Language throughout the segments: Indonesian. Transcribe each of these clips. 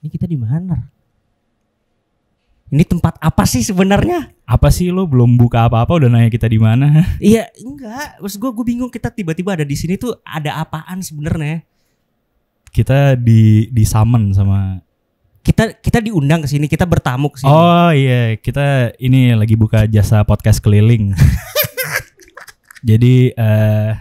ini kita di mana ini tempat apa sih sebenarnya? Apa sih lo belum buka apa-apa udah nanya kita di mana? iya, enggak. Terus gue gue bingung kita tiba-tiba ada di sini tuh ada apaan sebenarnya? Kita di di summon sama kita kita diundang ke sini, kita bertamu ke sini. Oh iya, kita ini lagi buka jasa podcast keliling. Jadi uh...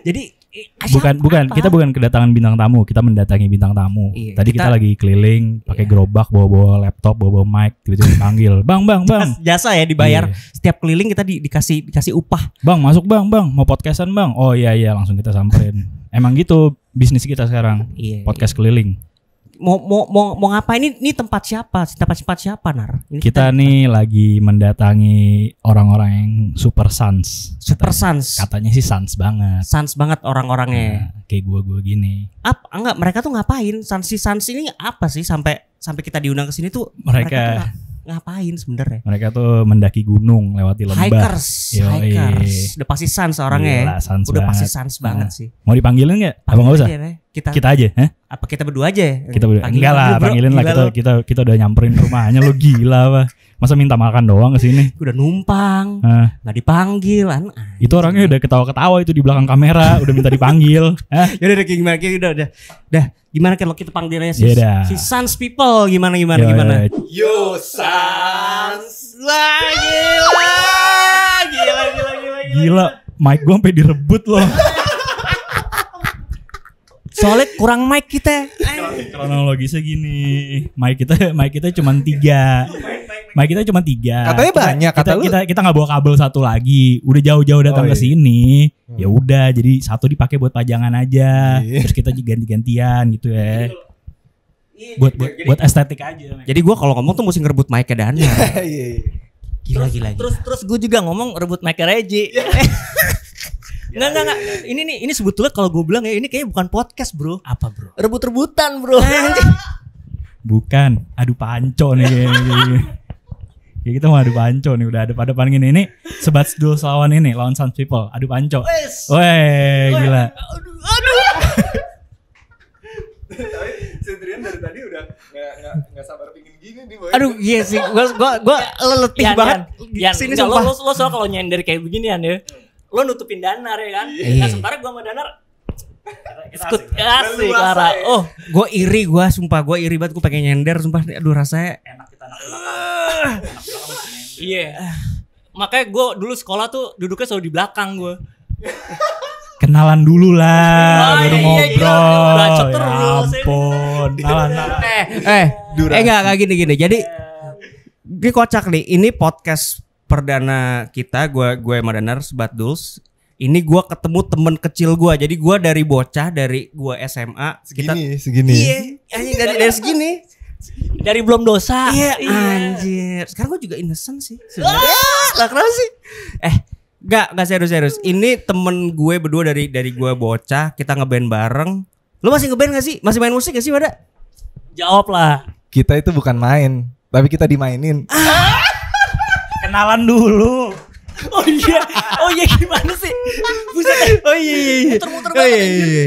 Jadi Siapa? bukan bukan kita bukan kedatangan bintang tamu kita mendatangi bintang tamu iya, tadi kita, kita lagi keliling pakai iya. gerobak bawa bawa laptop bawa bawa mic tiba-tiba dipanggil bang bang bang jasa ya dibayar iya. setiap keliling kita di, dikasih dikasih upah bang masuk bang bang mau podcastan bang oh iya iya langsung kita samperin emang gitu bisnis kita sekarang iya, podcast iya. keliling mau mau mau, mau ngapain ini, ini tempat siapa? Tempat tempat siapa, Nar? Ini kita, kita nih lagi mendatangi orang-orang yang super sans. Super sans. Katanya sih sans banget. Sans banget orang-orangnya. Nah, kayak gua-gua gini. Apa enggak mereka tuh ngapain? Sans si sans ini apa sih sampai sampai kita diundang ke sini tuh mereka, mereka tuh ngapain sebenarnya? Mereka tuh mendaki gunung, lewati lembah. Hikers, Yo, hikers. Udah pasti sans orangnya ya. Gila, sans Udah banget. pasti sans banget nah. sih. Mau dipanggilin nggak? Apa nggak usah? Ya, kita kita aja eh? apa kita berdua aja kita berdua panggilin enggak lah bro, panggilin lah kita, kita kita udah nyamperin rumahnya lo gila apa masa minta makan doang ke sini udah numpang nggak dipanggil an itu orangnya udah ketawa ketawa itu di belakang kamera udah minta dipanggil eh? ya udah gimana kita udah udah udah gimana kalau kita panggilnya si, yeah, ya si Sans People gimana gimana yo, gimana yo Sans lagi lagi lagi lagi gila gila, gila. mic gue sampai direbut loh Soalnya kurang mic kita. Kronologisnya gini, mic kita mic kita cuma tiga. Mic kita cuma tiga. Katanya kita, banyak kata kita, Kita nggak bawa kabel satu lagi. Udah jauh-jauh datang oh, iya. ke sini. Hmm. Ya udah, jadi satu dipakai buat pajangan aja. Iya. Terus kita ganti-gantian gitu ya. Iya. buat buat, jadi, buat estetik aja. Jadi gue kalau ngomong tuh mesti ngerebut mic ke Daniel. Iya, iya. Gila, terus, gila, gila. Terus terus gue juga ngomong rebut mic Reji. Enggak ya, enggak enggak. Ya, ya. Ini nih ini sebetulnya kalau gue bilang ya ini kayaknya bukan podcast, Bro. Apa, Bro? Rebut-rebutan, Bro. bukan. Aduh panco nih kayaknya. Ya kita gitu mau adu panco nih udah ada pada paningin ini sebat dulu lawan ini lawan sun People adu panco. Weh gila. Aduh. aduh. Tapi dari tadi udah sabar pingin gini nih boy. Aduh iya sih gua gua gua letih banget. Yan, Sini sumpah. lo, lo, soal kalau nyender kayak beginian ya lo nutupin danar ya kan yeah. nah sementara gue sama danar Skut asik Clara. Oh, gue iri gue sumpah gue iri banget gue pengen nyender sumpah aduh rasanya enak kita enak Iya. Yeah. Makanya gue dulu sekolah tuh duduknya selalu di belakang gue. Kenalan dulu lah, oh, baru iya, ngobrol. Iya, iya, ya ampun, kenalan. Eh, eh, eh, enggak kayak gini-gini. Jadi, gini iya. kocak nih. Ini podcast perdana kita gue gue Madanar Sebat Duls ini gue ketemu temen kecil gue jadi gue dari bocah dari gue SMA sekitar segini segini iya dari dari segini dari belum dosa iya, iya. anjir sekarang gue juga innocent sih sebenarnya ah! lah kenapa sih eh Gak, gak serius-serius. Ini temen gue berdua dari dari gue bocah, kita ngeband bareng. Lu masih ngeband gak sih? Masih main musik gak sih, pada? Jawab lah. Kita itu bukan main, tapi kita dimainin. Ah kenalan dulu Oh iya, oh iya gimana sih? Buset, oh iya iya iya. Muter-muter oh, iya, iya iya. iya.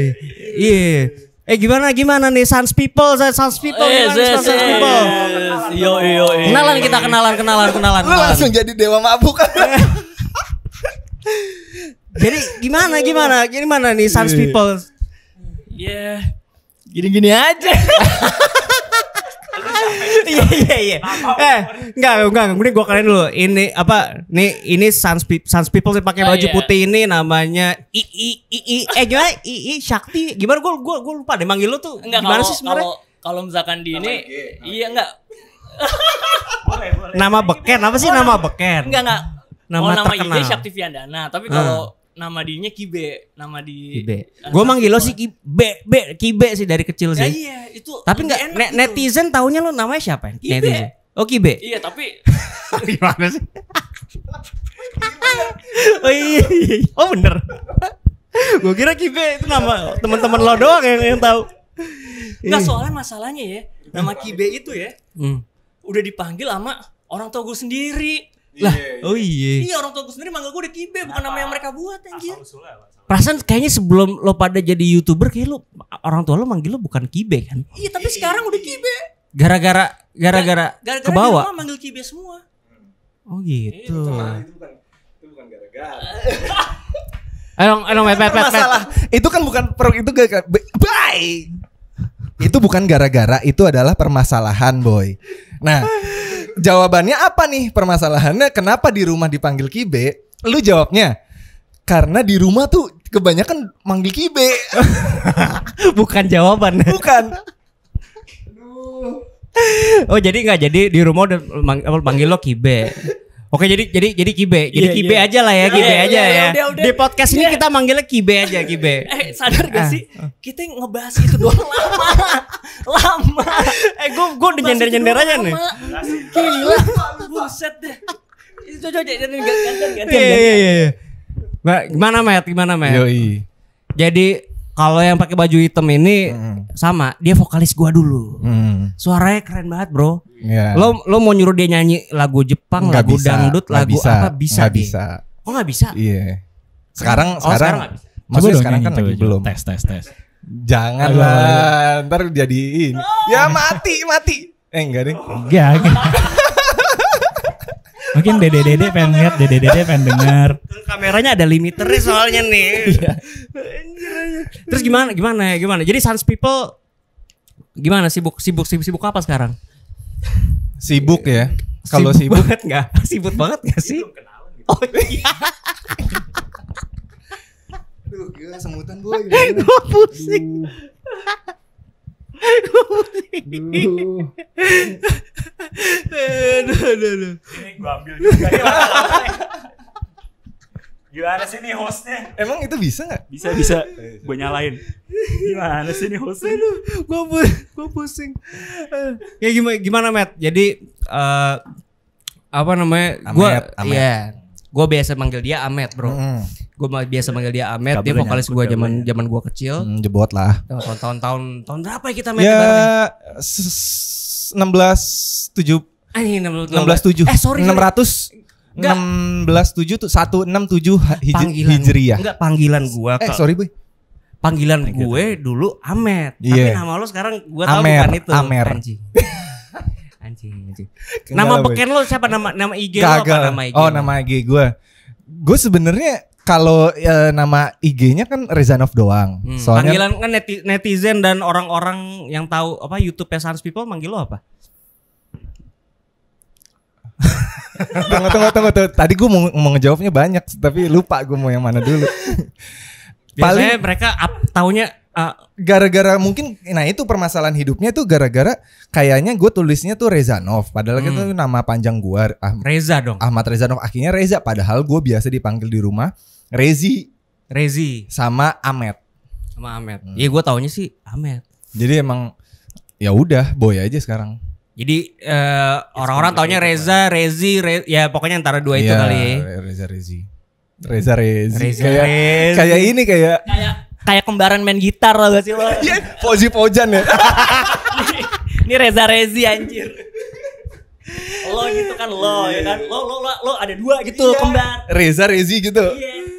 iya. Eh gimana gimana nih Sans People, Sans People, oh, Sans People? Yo yo yo. Kenalan kita kenalan kenalan kenalan. Lu langsung jadi dewa mabuk. jadi gimana gimana gimana nih Sans iya, People? Ya yeah. gini-gini aja. Iya iya iya. Eh, enggak enggak, mending gua kalian dulu. Ini apa? Nih ini Sans People, Sans People sih pakai oh, baju iya. putih ini namanya I I I, I eh gimana? I I Shakti. Gimana gua gua gua lupa deh manggil lu tuh. Enggak, gimana sih sebenarnya? Kalau misalkan di ini iya enggak. nama beken apa sih nama beken? Enggak enggak. Nama, oh, nama IG Shakti Viandana. tapi kalau hmm nama dinya Kibe, nama di Kibe. Uh, eh, gue manggil lo sih Kibe, Be, Kibe sih dari kecil nah, sih. Ya, iya, itu. Tapi nggak net, gitu. netizen tahunya lo namanya siapa? Ya? Kibe. Netizen. Oh Kibe. Iya, tapi gimana sih? oh iya, iya, iya, oh bener. gue kira Kibe itu nama teman-teman lo doang yang yang tahu. Enggak iya. soalnya masalahnya ya, nama Kibe itu ya. Hmm. Udah dipanggil sama orang tua gue sendiri. Lah, iya, iya, oh iya. Iya orang tua gue sendiri manggil gue udah kibe, bukan nama yang mereka buat anjir. Perasaan kayaknya sebelum lo pada jadi youtuber kayak lo orang tua lo manggil lo bukan kibe kan? Iya tapi iya, sekarang udah iya. kibe. Gara-gara gara-gara ke bawah. manggil kibe semua. Oh gitu. Itu bukan itu bukan gara-gara. Masalah itu kan bukan per, itu gak bye. Itu bukan gara-gara, itu adalah permasalahan, boy. Nah, jawabannya apa nih permasalahannya? Kenapa di rumah dipanggil Kibe? Lu jawabnya karena di rumah tuh kebanyakan manggil Kibe. Bukan jawaban. Bukan. oh jadi nggak jadi di rumah udah manggil lo Kibe. Oke jadi jadi jadi Kibe. Jadi yeah, Kibe yeah. aja lah ya, yeah, Kibe yeah, aja yeah, ya. Udah, udah. Di podcast yeah. ini iya. kita manggilnya Kibe aja, Kibe. eh, sadar gak ah. sih? Ah. Kita ngebahas itu doang lama. lama. Eh, gue gue udah nyender-nyender aja nih. Gila. Buset deh. Itu aja jadi ganteng gantian. Iya iya iya. iya. Gimana, Matt? Gimana, Matt? Yoi. Jadi kalau yang pakai baju hitam ini hmm. sama dia vokalis gua dulu hmm. suaranya keren banget bro yeah. lo lo mau nyuruh dia nyanyi lagu Jepang gak lagu bisa, dangdut lagu bisa, apa bisa nggak bisa Kok oh, nggak bisa iya yeah. sekarang oh, sekarang, sekarang bisa. maksudnya sekarang kan lagi belum tes tes tes janganlah ntar jadi ini ya mati mati eh enggak deh enggak Mungkin dede-dede pengen lihat, dede-dede pengen dengar. Kan kameranya ada limiternya soalnya nih. Iya. Terus gimana? Gimana? Gimana? Jadi Sans People gimana sibuk sibuk sibuk, sibuk apa sekarang? Sibuk ya. Kalau sibuk, sibuk banget nggak? Sibuk banget nggak sih? Gitu. Oh iya. Aduh, gila semutan boy. Gue pusing aduh. aduh, Gimana sih nih hostnya? Emang itu bisa gak? Bisa bisa. Gue nyalain. Gimana sih nih hostnya? Aduh, gue bu- pusing. ya gimana gimana Matt? Jadi uh, apa namanya? Gue Yeah, biasa manggil dia Amet bro. Mm -hmm gue biasa manggil dia Ahmed dia vokalis gue zaman zaman gue kecil hmm, jebot lah tahun tahun tahun tahun berapa ya kita main ya ah, enam belas tujuh enam belas tujuh eh sorry enam ratus enam belas tujuh tuh satu enam tujuh hijriah enggak panggilan gue eh sorry boy panggilan Panggilan gue dulu Ahmed yeah. tapi iya. nama lo sekarang gue tahu Amer, bukan itu Amer. anjing anjing anjing nama beken lo siapa nama nama IG Gagal. lo apa nama IG oh lo? nama IG gue gue sebenarnya kalau e, nama IG-nya kan Rezanov doang. Hmm. Soalnya panggilan kan neti netizen dan orang-orang yang tahu apa YouTube Sans People manggil lo apa? tunggu, tunggu, tunggu, tunggu. Tadi gue mau, mau ngejawabnya banyak, tapi lupa gue mau yang mana dulu. Biasanya Paling, mereka up, taunya eh, gara-gara uh, mungkin nah itu permasalahan hidupnya tuh gara-gara kayaknya gue tulisnya tuh Rezanov padahal kan hmm. itu nama panjang gue ah, Reza dong Ahmad Rezanov akhirnya Reza padahal gue biasa dipanggil di rumah Rezi Rezi sama Ahmed, sama Ahmed. hmm. ya gue taunya sih Ahmed. jadi emang ya udah boy aja sekarang jadi uh, orang-orang taunya Reza, Rezi, Re ya pokoknya antara dua itu iya, ya, kali. Reza, Rezi. Reza, Rezi. Reza, kayak, kayak ini kayak kayak kayak kembaran main gitar loh gak sih lo? Iya, Fozi Fojan ya. ini Reza Rezi anjir. Lo gitu kan lo ya kan. Lo lo lo, lo ada dua gitu iya. kembar. Reza Rezi gitu. Iya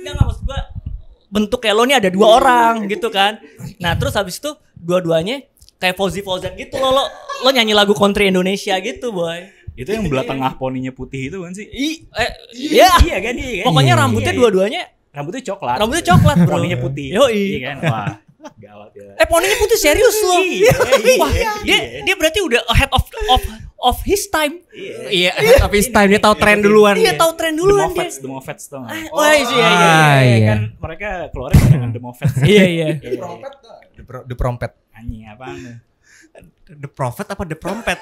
bentuk kayak lo nih ada dua iya. orang gitu kan. Nah terus habis itu dua-duanya kayak Fauzi Fauzan gitu lo, lo lo nyanyi lagu country Indonesia gitu boy. Itu yang belah tengah poninya putih itu kan sih? I, eh, iya, iya, iya kan, iya kan. Pokoknya iya, rambutnya dua-duanya rambutnya coklat. Rambutnya coklat, bro. poninya putih. Yo, iya kan. Wah. Gawat ya. Eh poninya putih serius loh. Iya, iya Wah, iya. dia dia berarti udah ahead of of of his time. Iya, yeah, ahead of his time dia tahu tren duluan. Iya, tahu tren duluan the dia. The Moffats tuh. Ah, oh, iya, ah, iya, iya, iya, Kan mereka keluar dengan The Moffats. iya, iya. The prophet The, Prophet. Prompet. Anjing apa The Prophet apa The Prompet?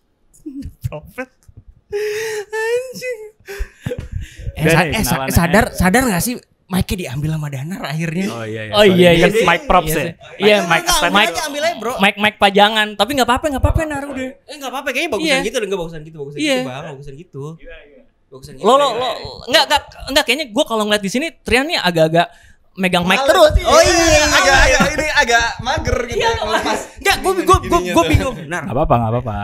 the Prophet. Anjing. Eh, eh ya. sadar sadar enggak sih mic-nya diambil sama Danar akhirnya. Oh iya iya. Oh iya iya. Kan mic props iya ya. Iya, mic stand mic. Ambil aja, Bro. Mic mic pajangan, tapi enggak apa-apa, enggak apa-apa Nar udah. Eh enggak apa-apa, kayaknya bagusan iya. gitu, enggak bagusan gitu, bagusan iya. gitu, Bang, bagusan gitu. Iya iya. Bagusan gitu. Lo lo ya. lo enggak enggak enggak kayaknya gue kalau ngeliat di sini Trian nih agak-agak megang mic terus. Oh iya, agak agak ini agak mager gitu ya, Nggak Enggak, gua gua gua bingung. Nar. Enggak apa-apa, enggak apa-apa.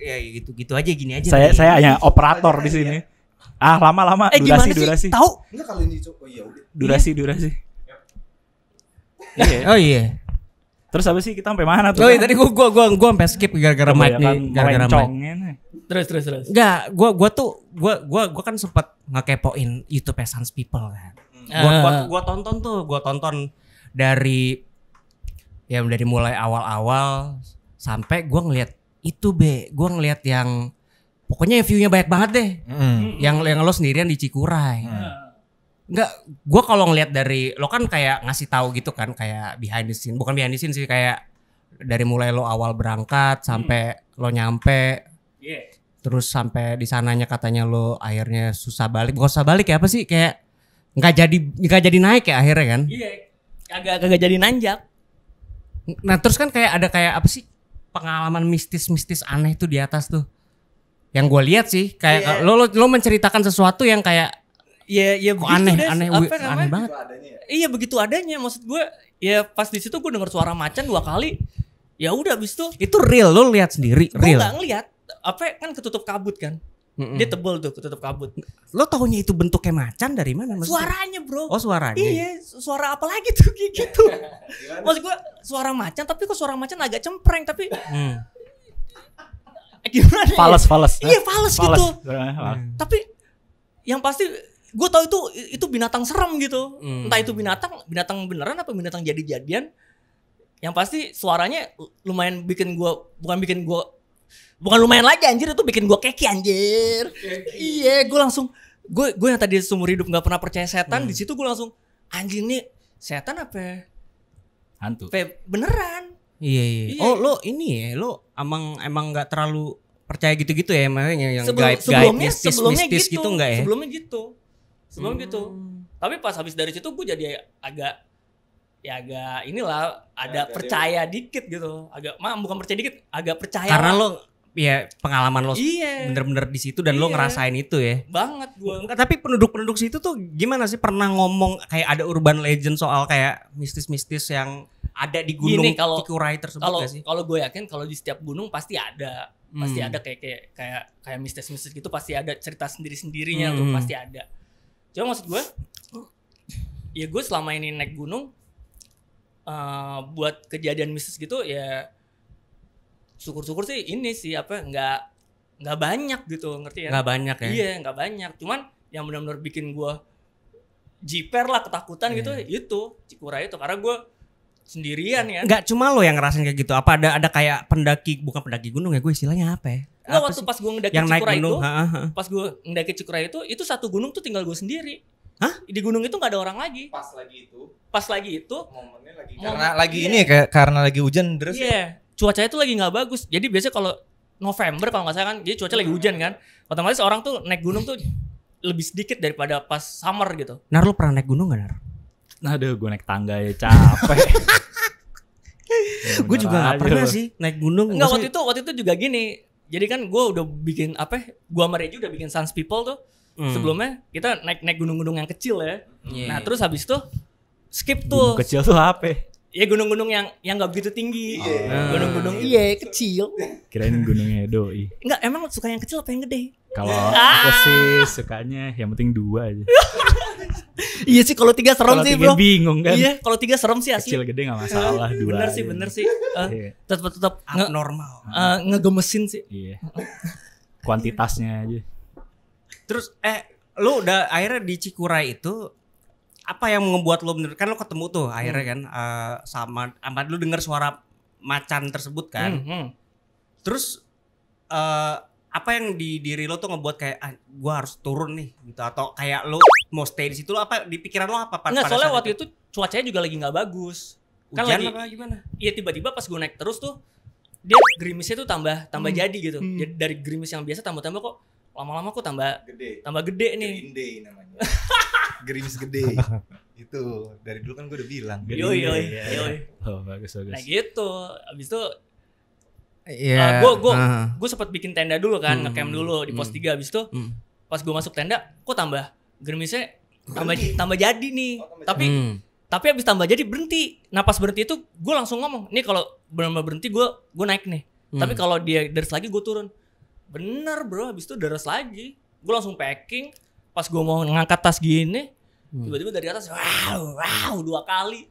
Ya gitu-gitu aja gini aja. Saya saya hanya operator di sini. Ah, lama-lama eh, durasi durasi. Tahu? Enggak kalau ini oh iya Durasi iya. durasi. Iya. iya. oh iya. Terus apa sih kita sampai mana tuh? Oh iya tadi gua gua gua gua sampai skip gara-gara mic nih, gara-gara mic. Terus terus terus. Enggak, gua gua tuh gua gua gua kan sempat ngekepoin YouTube Sans People kan. Gua, ah. gua gua tonton tuh, gua tonton dari ya dari mulai awal-awal sampai gua ngeliat itu be, gua ngeliat yang pokoknya yang viewnya banyak banget deh. Mm. Yang yang lo sendirian di Cikuray. Mm. Enggak, gue kalau ngeliat dari lo kan kayak ngasih tahu gitu kan kayak behind the scene, bukan behind the scene sih kayak dari mulai lo awal berangkat sampai mm. lo nyampe. Yeah. Terus sampai di sananya katanya lo akhirnya susah balik. Bukan susah balik ya apa sih kayak nggak jadi nggak jadi naik ya akhirnya kan? Iya. Yeah. Agak jadi nanjak. Nah, terus kan kayak ada kayak apa sih pengalaman mistis-mistis aneh tuh di atas tuh yang gue lihat sih kayak yeah. lo, lo lo menceritakan sesuatu yang kayak ya ya begitu aneh deh, aneh apa aneh, banget ya? iya begitu adanya maksud gue ya pas di situ gue dengar suara macan dua kali ya udah bis itu itu real lo lihat sendiri gue nggak ngeliat apa kan ketutup kabut kan Mm-mm. Dia tebel tuh ketutup kabut. Lo tahunya itu bentuknya macan dari mana? Maksudnya? Suaranya bro. Oh suaranya. Iya suara apa lagi tuh kayak gitu. Maksud gue suara macan tapi kok suara macan agak cempreng tapi hmm. gimana fales fales iya eh. fales, fales gitu fales. Hmm. tapi yang pasti gue tau itu itu binatang serem gitu hmm. entah itu binatang binatang beneran apa binatang jadi jadian yang pasti suaranya lumayan bikin gue bukan bikin gue bukan lumayan lagi anjir itu bikin gue keki anjir iya gue langsung gue gue yang tadi seumur hidup nggak pernah percaya setan hmm. di situ gue langsung anjing nih setan apa hantu Pe, beneran iya, iya iya oh lo ini ya lo emang emang nggak terlalu percaya gitu-gitu ya makanya yang Sebelum, gaib gaib mistis mistis gitu, gitu nggak ya gitu, sebelumnya gitu sebelum hmm. gitu tapi pas habis dari situ gue jadi agak ya agak inilah ada ya, percaya dia. dikit gitu agak mah bukan percaya dikit agak percaya karena lo ya pengalaman lo iya. bener-bener di situ dan iya. lo ngerasain itu ya banget gue. tapi penduduk-penduduk situ tuh gimana sih pernah ngomong kayak ada urban legend soal kayak mistis-mistis yang ada di gunung Gini, kalau Tikurai tersebut kalau, sih? Kalau gue yakin kalau di setiap gunung pasti ada, hmm. pasti ada kayak kayak kayak kayak mistis-mistis gitu pasti ada cerita sendiri-sendirinya hmm. tuh pasti ada. Cuma maksud gue, ya gue selama ini naik gunung uh, buat kejadian mistis gitu ya syukur-syukur sih ini sih apa nggak nggak banyak gitu ngerti ya? Nggak banyak ya? Iya nggak banyak, cuman yang benar-benar bikin gue jiper lah ketakutan yeah. gitu itu Cikurai itu karena gue sendirian ya. Enggak cuma lo yang ngerasain kayak gitu. Apa ada ada kayak pendaki bukan pendaki gunung ya gue istilahnya apa ya? Enggak waktu sih? pas gue ngedaki yang Cikura itu, ha, ha. pas gue ngedaki Cikura itu, itu satu gunung tuh tinggal gue sendiri. Hah? Di gunung itu nggak ada orang lagi. Pas lagi itu. Pas lagi itu. Momennya lagi. Karena lagi iya. ini ya, kayak karena lagi hujan terus. Ya? Iya. Yeah. Cuacanya tuh lagi nggak bagus. Jadi biasanya kalau November kalau nggak salah kan, jadi cuaca lagi hujan kan. Otomatis orang tuh naik gunung tuh lebih sedikit daripada pas summer gitu. Nar lu pernah naik gunung gak Nar? aduh gue naik tangga ya capek gue juga gak pernah sih naik gunung nggak waktu itu waktu itu juga gini jadi kan gue udah bikin apa ya, gue sama Reju udah bikin Sans People tuh hmm. sebelumnya kita naik naik gunung-gunung yang kecil ya hmm. nah terus habis itu skip tuh gunung kecil tuh apa ya gunung-gunung yang yang nggak begitu tinggi, oh. gunung-gunung oh. iya -gunung, yeah, kecil. Kirain gunungnya doi. Enggak, emang suka yang kecil apa yang gede? Kalau ah. aku sih sukanya yang penting dua aja. iya sih kalau tiga serem sih tiga bro. bingung kan. Iya kalau tiga serem sih asli. Kecil gede gak masalah dua. Bener sih bener sih. Uh, eh, iya. tetap tetap normal. Uh, eh, ngegemesin sih. Iya. Kuantitasnya aja. Terus eh lu udah akhirnya di Cikuray itu apa yang membuat lo bener kan lo ketemu tuh akhirnya hmm. kan uh, sama amat lu dengar suara macan tersebut kan. Hmm, hmm. Terus uh, apa yang di diri lo tuh ngebuat kayak ah, gue harus turun nih gitu atau kayak lo mau stay di situ lo apa di pikiran lo apa pada, Nggak, soalnya waktu itu? itu cuacanya juga lagi nggak bagus Hujan kan lagi apa gimana iya tiba-tiba pas gue naik terus tuh dia grimisnya tuh tambah tambah hmm. jadi gitu hmm. jadi dari grimis yang biasa tambah-tambah kok lama-lama kok tambah gede tambah gede nih gede namanya gerimis gede itu dari dulu kan gue udah bilang yoi yoi yoi oh bagus bagus nah gitu abis itu Iya. Yeah. Uh, gue uh. gue sempat bikin tenda dulu kan, hmm. ngecamp hmm, dulu di pos hmm. tiga. 3 abis itu hmm. pas gue masuk tenda, kok tambah gerimisnya tambah tambah jadi nih. Oh, tambah tapi hmm. tapi abis tambah jadi berhenti. Napas berhenti itu gue langsung ngomong, "Nih kalau benar berhenti gue gue naik nih." Hmm. Tapi kalau dia deras lagi gue turun. Bener bro, abis itu deras lagi. Gue langsung packing. Pas gue mau ngangkat tas gini, hmm. tiba-tiba hmm. dari atas wow wow dua kali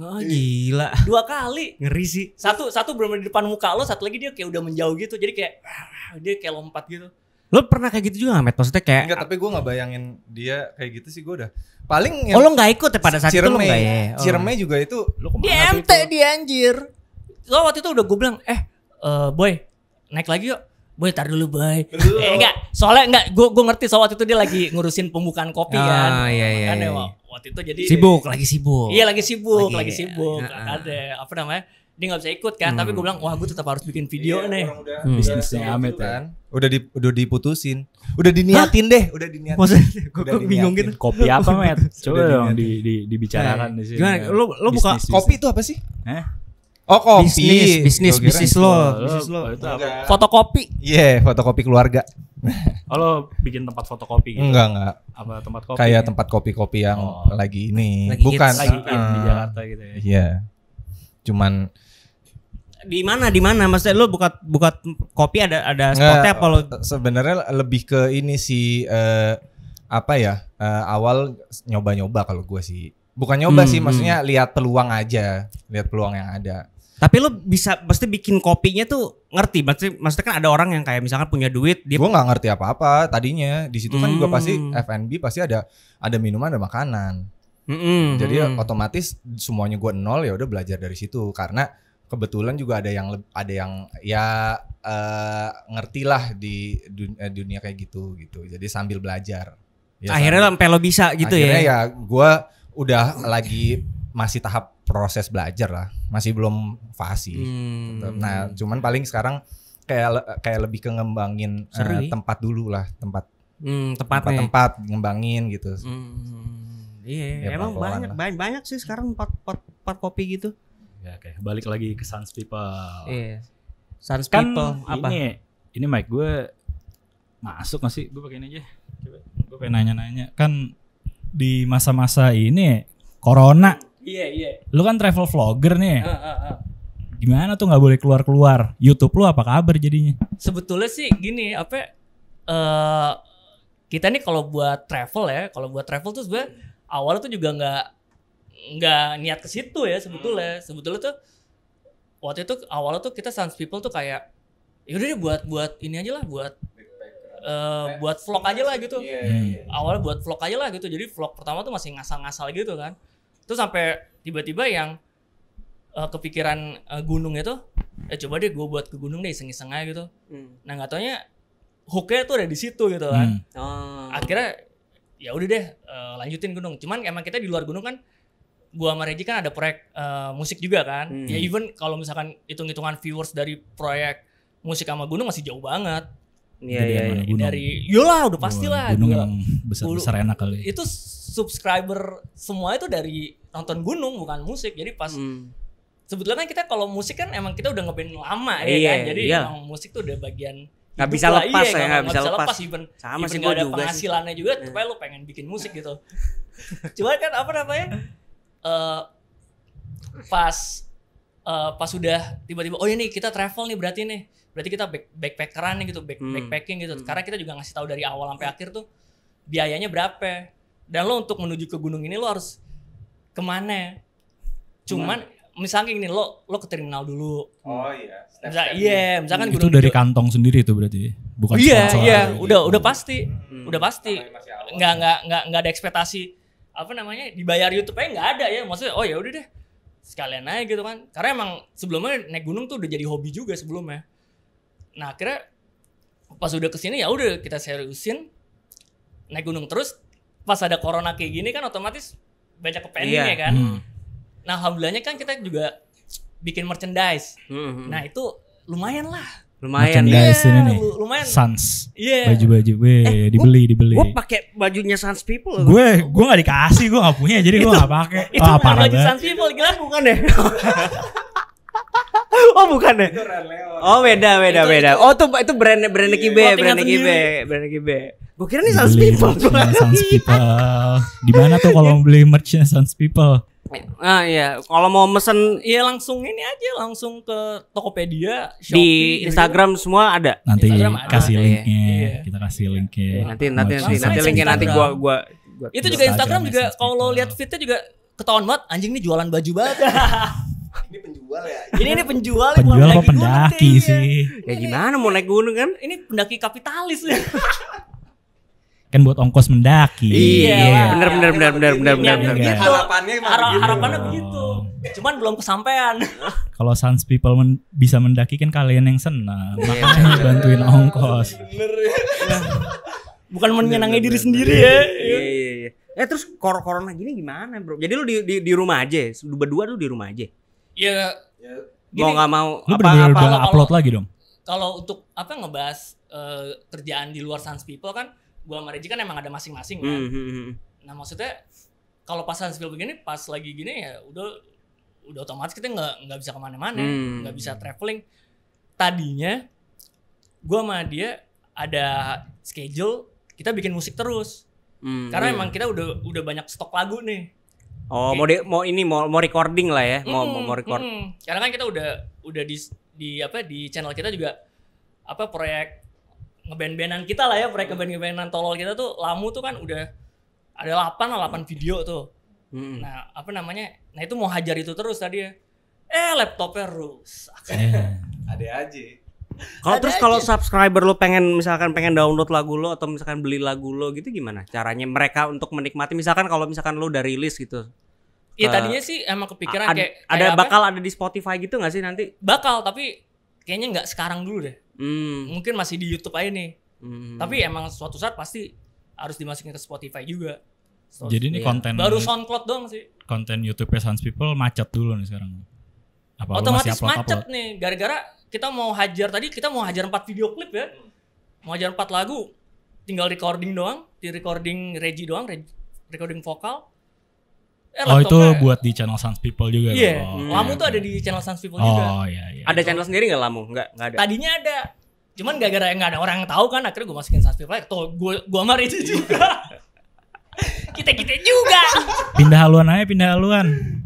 Oh, gila. Dua kali. Ngeri sih. Satu satu belum di depan muka lo, satu lagi dia kayak udah menjauh gitu. Jadi kayak ah, dia kayak lompat gitu. Lo pernah kayak gitu juga gak, Matt? Maksudnya kayak Enggak, tapi gue gak bayangin dia kayak gitu sih gue udah Paling yang Oh lo gak ikut ya pada saat Cireme, itu lo gak ya? Oh. Cireme juga itu lo kemana Di MT dia anjir Lo waktu itu udah gue bilang Eh uh, boy naik lagi yuk boy tar dulu boy eh enggak soalnya enggak gue ngerti soal waktu itu dia lagi ngurusin pembukaan kopi ah, kan iya, iya, kan iya. waktu itu jadi sibuk lagi sibuk iya lagi sibuk lagi, lagi sibuk uh, ada apa namanya dia nggak bisa ikut kan hmm. tapi gue bilang wah gue tetap harus bikin video iya, nih Bisnisnya, hmm. amet gitu ya. kan udah di udah diputusin udah diniatin Hah? deh udah diniatin maksudnya gue bingung gitu kopi apa met coba dong di, di, dibicarakan eh, di sini gimana lo ya. lo buka kopi itu apa sih eh? Oh kopi bisnis bisnis bisnis, bisnis lo oh, bisnis lo, itu apa? fotokopi iya yeah, fotokopi keluarga oh lo bikin tempat fotokopi gitu enggak enggak apa tempat kopi kayak tempat kopi-kopi yang oh. lagi ini lagi bukan lagi uh, di Jakarta gitu ya iya yeah. cuman di mana di mana maksudnya lo buka buka kopi ada ada spotnya apa lo eh, sebenarnya lebih ke ini sih uh, apa ya uh, awal nyoba-nyoba kalau gue sih bukan nyoba hmm, sih maksudnya hmm. lihat peluang aja lihat peluang yang ada tapi lu bisa pasti bikin kopinya tuh ngerti, pasti maksudnya kan ada orang yang kayak misalkan punya duit, dia Gua nggak ngerti apa-apa tadinya. Di situ kan juga pasti hmm. F&B pasti ada ada minuman, ada makanan. Hmm, hmm Jadi ya hmm. otomatis semuanya gua nol ya udah belajar dari situ karena kebetulan juga ada yang ada yang ya uh, eh, ngerti lah di dunia, eh, dunia kayak gitu gitu. Jadi sambil belajar. Ya, kan? akhirnya sampai lo bisa gitu akhirnya ya. Akhirnya ya gua udah lagi masih tahap proses belajar lah, masih belum fasih Hmm. Nah, cuman paling sekarang kayak kayak lebih ke ngembangin uh, tempat dulu lah, tempat hmm, tempat-tempat ngembangin gitu. Hmm. Iya, ya, emang banyak, banyak banyak sih sekarang pot pot pot kopi gitu. Ya, oke, balik lagi ke Sans People. Iya. Sans kan People apa? Ini ini Mike gue masuk masih Gue pakai ini aja. Coba gue pengen nanya-nanya. Kan di masa-masa ini corona. Iya, iya. Lu kan travel vlogger nih. Uh, uh, uh. Gimana tuh nggak boleh keluar-keluar? YouTube lu apa kabar jadinya? Sebetulnya sih gini, apa uh, kita nih kalau buat travel ya, kalau buat travel tuh sebenernya awalnya tuh juga nggak nggak niat ke situ ya sebetulnya. Hmm. Sebetulnya tuh waktu itu awalnya tuh kita Sans People tuh kayak yaudah deh buat buat ini aja lah buat Eh, buat vlog aja lah gitu. Yeah, hmm. yeah, yeah. Awalnya buat vlog aja lah gitu. Jadi vlog pertama tuh masih ngasal-ngasal gitu kan. Terus sampai tiba-tiba yang uh, kepikiran uh, gunung itu, eh, coba deh gue buat ke gunung deh iseng-iseng aja gitu. Mm. Nah nggak taunya hooknya tuh ada di situ gitu kan. Mm. Akhirnya ya udah deh uh, lanjutin gunung. Cuman emang kita di luar gunung kan gua sama Reji kan ada proyek uh, musik juga kan. Hmm. Ya even kalau misalkan hitung-hitungan viewers dari proyek musik sama gunung masih jauh banget. Iya iya. iya. Dari yola udah pastilah. Gunung, yang besar besar enak kali. Itu subscriber semua itu dari nonton gunung bukan musik. Jadi pas hmm. sebetulnya kan kita kalau musik kan emang kita udah ngeband lama ya iya, ya kan. Jadi iya. emang musik tuh udah bagian nggak bisa lepas iya, ya, nggak bisa, bisa lepas. Even, Sama sih gak ada juga penghasilannya sih. juga, yeah. lo lu pengen bikin musik gitu. Cuman kan apa namanya, uh, pas uh, pas sudah tiba-tiba oh ini iya kita travel nih berarti nih berarti kita back backpackeran nih gitu back hmm. backpacking gitu hmm. karena kita juga ngasih tahu dari awal sampai akhir tuh biayanya berapa dan lo untuk menuju ke gunung ini lo harus kemana cuman hmm. misalnya gini lo lo ke terminal dulu oh iya Misal, iya misalkan itu dari itu, kantong sendiri itu berarti bukan iya iya gitu. udah udah pasti hmm. udah pasti nggak nggak nggak nggak ada ekspektasi apa namanya dibayar YouTube-nya nggak ada ya maksudnya oh ya udah deh sekalian naik gitu kan karena emang sebelumnya naik gunung tuh udah jadi hobi juga sebelumnya nah akhirnya pas udah kesini ya udah kita seriusin naik gunung terus pas ada corona kayak gini kan otomatis banyak kepending iya. yeah. ya kan hmm. nah alhamdulillahnya kan kita juga bikin merchandise hmm, hmm. nah itu lumayan lah lumayan ya yeah, ini nih lumayan Sans yeah. baju baju gue eh, dibeli gua, dibeli gue pakai bajunya Sans People gue gue gak dikasih gue gak punya jadi gue gak pakai itu oh, apa baju Sans People gila bukan deh ya? oh bukan ya? deh oh beda beda beda oh tuh itu brand brandnya Kibe oh, brandnya Kibe brandnya Kibe Gue kira nih Sans People. Sans People. Di mana tuh kalau mau beli merchnya Sans People? Ah iya, kalau mau mesen ya langsung ini aja langsung ke Tokopedia, Shopee, di Instagram gitu. semua ada. Nanti Instagram ada. kasih iya, linknya, iya. kita kasih linknya. Iya. nanti Nanti nanti nanti nanti linknya nanti gua gua, gua Itu juga Instagram juga kalau lihat fitnya juga ketahuan banget anjing ini jualan baju banget. ini penjual ya. Ini ini penjual, penjual apa pendaki gunung, iya. sih? Ya. ya gimana mau naik gunung kan? Ini pendaki kapitalis ya. kan buat ongkos mendaki. Iya, iya benar benar iya, benar benar iya, benar benar. Harapannya gitu. harapannya begitu. Cuman belum kesampaian. Kalau Sans People men bisa mendaki kan kalian yang senang, makanya bantuin ongkos. Bener ya. Bukan menyenangi diri sendiri ya. Iya Eh terus kor corona gini gimana, Bro? Jadi lu di di, di rumah aja, berdua lu di rumah aja. Iya. Ya. Mau nggak mau apa apa upload lagi dong. Kalau untuk apa ngebahas eh, kerjaan di luar Sans People kan gua sama Reji kan emang ada masing-masing kan. Mm-hmm. Nah maksudnya kalau pas Hansfield begini, pas lagi gini ya udah udah otomatis kita nggak nggak bisa kemana-mana, hmm. nggak mm. bisa traveling. Tadinya gua sama dia ada schedule kita bikin musik terus. Mm, Karena iya. emang kita udah udah banyak stok lagu nih. Oh, okay. mau di, mau ini mau mau recording lah ya, mau mm, mau record. Mm. Karena kan kita udah udah di di apa di channel kita juga apa proyek ngeband-bandan kita lah ya hmm. ngeband bandan tolol kita tuh lamu tuh kan udah ada 8 lah 8 video tuh hmm. nah apa namanya nah itu mau hajar itu terus tadi ya eh laptopnya rusak eh, ada aja kalau terus kalau subscriber lo pengen misalkan pengen download lagu lo atau misalkan beli lagu lo gitu gimana caranya mereka untuk menikmati misalkan kalau misalkan lo udah rilis gitu Iya tadinya sih emang kepikiran ad, kayak, ada kayak bakal ada di Spotify gitu nggak sih nanti? Bakal tapi kayaknya nggak sekarang dulu deh hmm. mungkin masih di YouTube aja nih hmm. tapi emang suatu saat pasti harus dimasukin ke Spotify juga so, jadi ini iya. konten baru SoundCloud dong sih konten YouTube Sans People macet dulu nih sekarang apa otomatis upload, macet nih gara-gara kita mau hajar tadi kita mau hajar empat video klip ya mau hajar empat lagu tinggal recording doang di recording Regi doang recording vokal Eh, oh itu buat di channel Sans People juga. Iya. Yeah. Oh, Lamu iya, tuh ada iya. di channel Sans People oh, juga. Oh iya iya. Ada channel sendiri nggak Lamu? Nggak nggak ada. Tadinya ada. Cuman gara gara nggak ada orang yang tahu kan akhirnya gue masukin Sans People. Tuh gue gue amar itu juga. kita kita juga. pindah haluan aja pindah haluan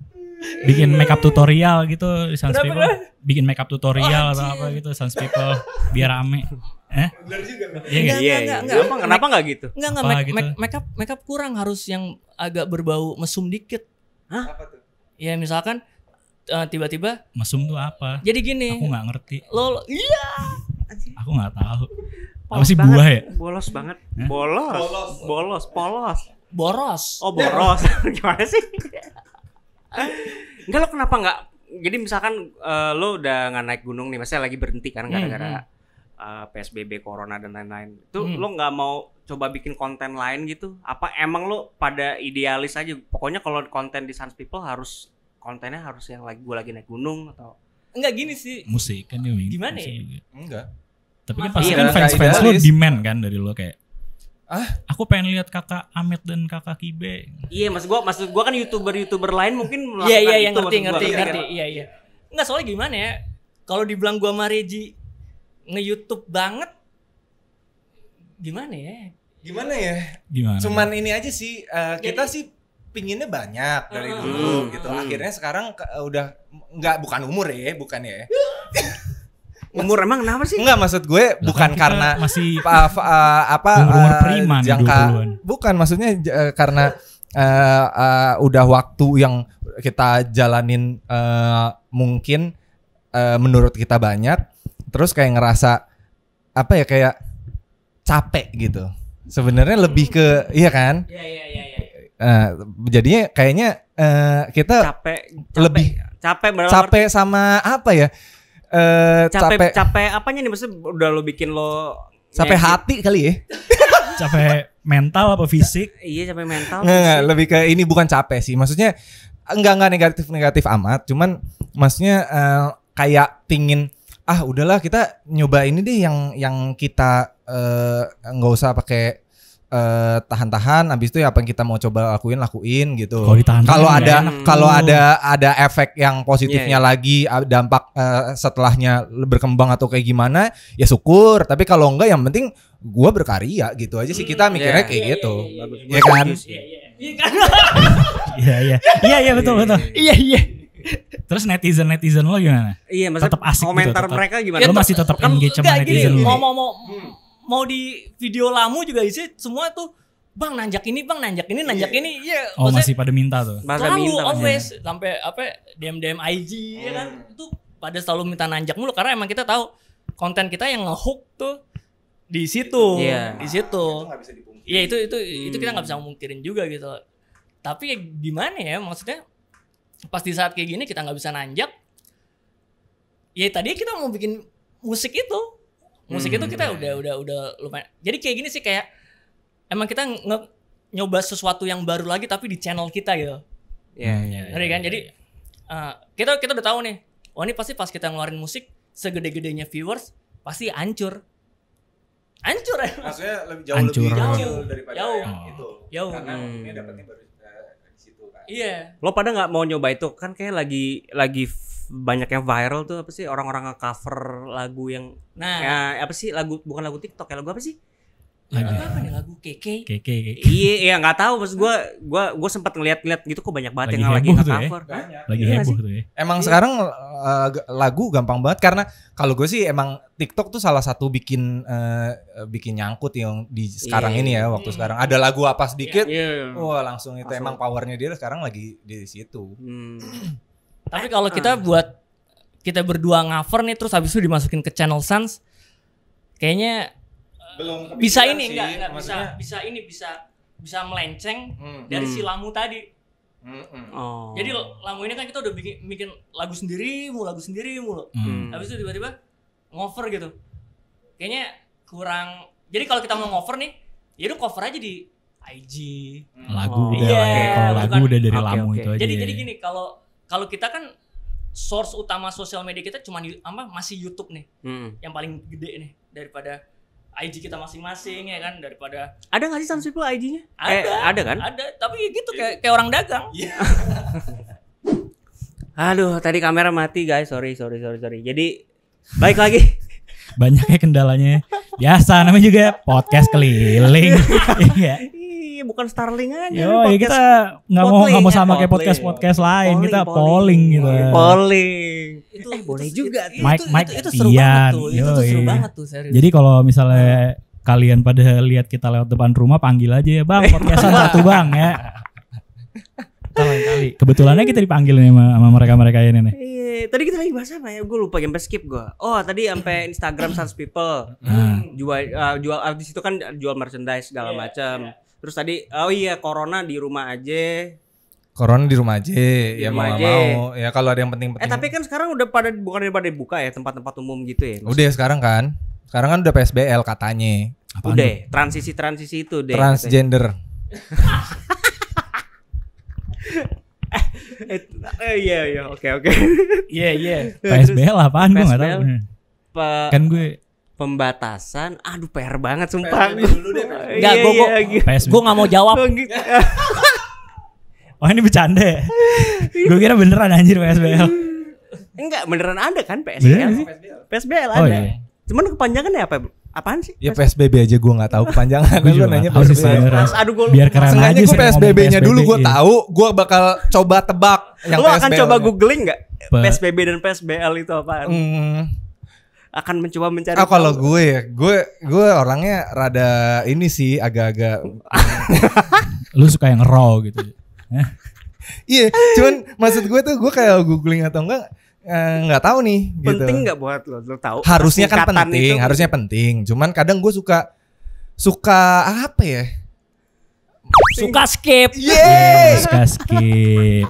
bikin makeup tutorial gitu di Sans People. Bikin makeup tutorial oh, atau apa gitu Sans People biar rame. Eh? Benar juga. Iya enggak? Iya, enggak, nggak enggak. Iya. Kenapa enggak gitu? Enggak, enggak. Make, gitu? makeup makeup kurang harus yang agak berbau mesum dikit. Hah? Apa tuh? Ya misalkan uh, tiba-tiba mesum tuh apa? Jadi gini. Aku nggak ngerti. Lo, iya. Aku nggak tahu. Polos apa sih banget, buah ya? Bolos banget. Hah? Bolos. Bolos. Bolos. Polos. Boros. Oh boros. Gimana sih? Enggak lo kenapa nggak? Jadi misalkan uh, lo udah nggak naik gunung nih, maksudnya lagi berhenti kan hmm, gara-gara hmm. uh, eh, PSBB, Corona dan lain-lain. Itu hmm. lo nggak mau coba bikin konten lain gitu? Apa emang lo pada idealis aja? Pokoknya kalau konten di Sans People harus kontennya harus yang lagi gue lagi naik gunung atau enggak gini sih musik kan ya gimana ya enggak tapi kan pasti iya, kan fans-fans lo demand kan dari lo kayak Ah? Aku pengen lihat kakak Amit dan kakak Kibe. Iya, maksud gua maksud gua kan youtuber-youtuber lain mungkin iya, melakukan Iya, gitu iya, ngerti, ngerti, kan? ngerti. Iya, iya. Enggak soalnya gimana ya? Kalau dibilang gua sama Reji nge-YouTube banget gimana ya? Gimana ya? Gimana? Cuman ini aja sih uh, kita Jadi, sih pinginnya banyak dari ah. dulu uh, gitu. Uh, Akhirnya sekarang uh, udah nggak bukan umur ya, bukan ya. umur emang kenapa sih? Enggak maksud gue kan bukan nah, karena masih uh, apa umur, eh, prima uh, jangka bukan maksudnya uh, karena uh, uh, udah waktu yang kita jalanin uh, mungkin uh, menurut kita banyak terus kayak ngerasa apa ya kayak capek gitu. Sebenarnya lebih ke iya kan? Iya iya iya iya. Uh, jadinya kayaknya uh, kita capek, capek lebih capek capek sama apa ya? Eh, capek capek capek apanya nih maksudnya udah lo bikin lo capek hati kali ya capek mental apa fisik iya capek mental nggak, nggak lebih ke ini bukan capek sih maksudnya enggak enggak negatif negatif amat cuman maksudnya uh, kayak pingin ah udahlah kita nyoba ini deh yang yang kita eh, nggak uh, usah pakai tahan eh, tahan-tahan abis itu ya apa yang kita mau coba lakuin lakuin gitu. Kalau ya ada kalau hmm. ada ada efek yang positifnya yeah, iya. lagi dampak uh, setelahnya berkembang atau kayak gimana ya syukur. Tapi kalau enggak yang penting gua berkarya gitu aja sih kita hmm, mikirnya yeah. kayak yeah, gitu. Yeah, yeah, yeah. Ya kan? Iya iya. Iya iya, kan? iya, iya. betul betul. Iya iya. Terus netizen netizen lo gimana? Iya, tetap asik gitu, komentar gitu, tetep, mereka gimana? Ya, lo masih tetap kan engage sama netizen lo. Mau mau mau mau di video lamu juga isi semua tuh bang nanjak ini bang nanjak ini nanjak yeah. ini ya yeah, oh masih pada minta tuh Masa minta, always ya. sampai apa dm dm ig hmm. ya kan hmm. itu pada selalu minta nanjak mulu karena emang kita tahu konten kita yang ngehook tuh di situ yeah. di situ iya itu ya itu itu hmm. kita nggak hmm. bisa mungkirin juga gitu tapi ya gimana ya maksudnya pas di saat kayak gini kita nggak bisa nanjak ya tadi kita mau bikin musik itu musik hmm, itu kita yeah. udah udah udah lumayan jadi kayak gini sih kayak emang kita nge nyoba sesuatu yang baru lagi tapi di channel kita gitu Iya, yeah, yeah, ya, iya, kan? Iya, jadi uh, kita kita udah tahu nih. Oh ini pasti pas kita ngeluarin musik segede-gedenya viewers pasti hancur. Hancur ya. Maksudnya lebih jauh ancur. lebih jauh, jauh daripada jauh. yang itu. Oh. Jauh. Karena hmm. ini dapetnya baru uh, di situ kan. Iya. Yeah. Lo pada nggak mau nyoba itu kan kayak lagi lagi banyak yang viral tuh apa sih orang-orang cover lagu yang nah ya, apa sih lagu bukan lagu TikTok ya lagu apa sih lagu apa nih lagu keke keke iya iya nggak tahu maksud gue gue gue sempat ngeliat-ngeliat gitu kok banyak banget lagi yang lagi nggak cover ya. lagi iya heboh tuh ya emang iya. sekarang uh, lagu gampang banget karena kalau gue sih emang TikTok tuh salah satu bikin uh, bikin nyangkut yang di sekarang yeah. ini ya waktu mm. sekarang ada lagu apa sedikit yeah. wah langsung itu langsung. emang powernya dia sekarang lagi di situ hmm. Tapi kalau kita ah. buat kita berdua ngaver nih terus habis itu dimasukin ke channel Sans kayaknya belum eh, bisa ini sih, enggak, enggak bisa bisa ini bisa bisa melenceng hmm. dari si hmm. lamu tadi. Hmm. Oh. Jadi lamu ini kan kita udah bikin bikin lagu sendiri, mulu lagu sendiri mulu. Hmm. Habis itu tiba-tiba ngover gitu. Kayaknya kurang. Jadi kalau kita mau ngover nih, ya udah cover aja di IG. Hmm. Lagu oh. udah, yeah, kalau lagu udah dari okay, lamu okay. itu aja. Jadi ya. jadi gini kalau kalau kita kan source utama sosial media kita cuma apa masih YouTube nih hmm. yang paling gede nih daripada IG kita masing-masing ya kan daripada ada nggak sih Samsung IG-nya? Ada, eh, ada kan? Ada, tapi gitu kayak kayak orang dagang. Yeah. Aduh, tadi kamera mati guys, sorry sorry sorry sorry. Jadi baik lagi. banyaknya kendalanya. Biasa namanya juga podcast keliling. Iya ini bukan Starling aja. Yo, ya podcast, kita nggak mau nggak mau ya, sama kayak podcast podcast lain polling, kita polling, polling gitu. Iya, polling. Itu eh, boleh juga. Itu, Mike, Mike, itu, itu seru banget tuh. Yo, itu seru iya. banget tuh serius. Jadi kalau misalnya kalian pada lihat kita lewat depan rumah panggil aja ya bang eh, podcastan satu bang ya. kali. Kebetulannya kita dipanggil nih sama mereka-mereka ini nih. Iya, tadi kita lagi bahas apa ya? Gue lupa sampai skip gue. Oh, tadi sampai Instagram 100 people. Hmm. Jual uh, jual artis itu kan jual merchandise segala yeah, macam. Yeah. Terus tadi oh iya corona di rumah aja. Corona di rumah aja, di ya rumah mau aja. mau. Ya kalau ada yang penting-penting. Eh tapi kan sekarang udah pada bukan daripada buka ya tempat-tempat umum gitu ya. Maksudnya. Udah sekarang kan. Sekarang kan udah PSBL katanya. Apa udah, transisi-transisi itu deh. Transgender. Eh, iya iya oke oke. Iya iya. PSBL apaan gue enggak tahu. Hmm. Kan gue pembatasan aduh PR banget sumpah dulu deh enggak gue gue nggak mau jawab oh ini bercanda gue kira beneran anjir PSBL enggak beneran ada kan PSBL PSBL, PSBL ada oh, iya. cuman kepanjangan ya apa apaan sih ya PSBB aja gue nggak tahu kepanjangan gue lu nanya PSBL harus aduh gue biar keren aja gue PSBB-nya dulu gue tahu gue bakal coba tebak yang lu akan coba googling nggak PSBB dan PSBL itu apaan akan mencoba mencari. Ah kalau gue ya, gue gue orangnya rada ini sih agak-agak. Lu suka yang raw gitu. Ya? Iya, cuman maksud gue tuh gue kayak googling atau enggak nggak eh, tahu nih gitu. Penting nggak buat lo, lo tahu. Harusnya kan penting, itu. harusnya penting. Cuman kadang gue suka suka apa ya? Suka skip. Yeah. yeah suka skip.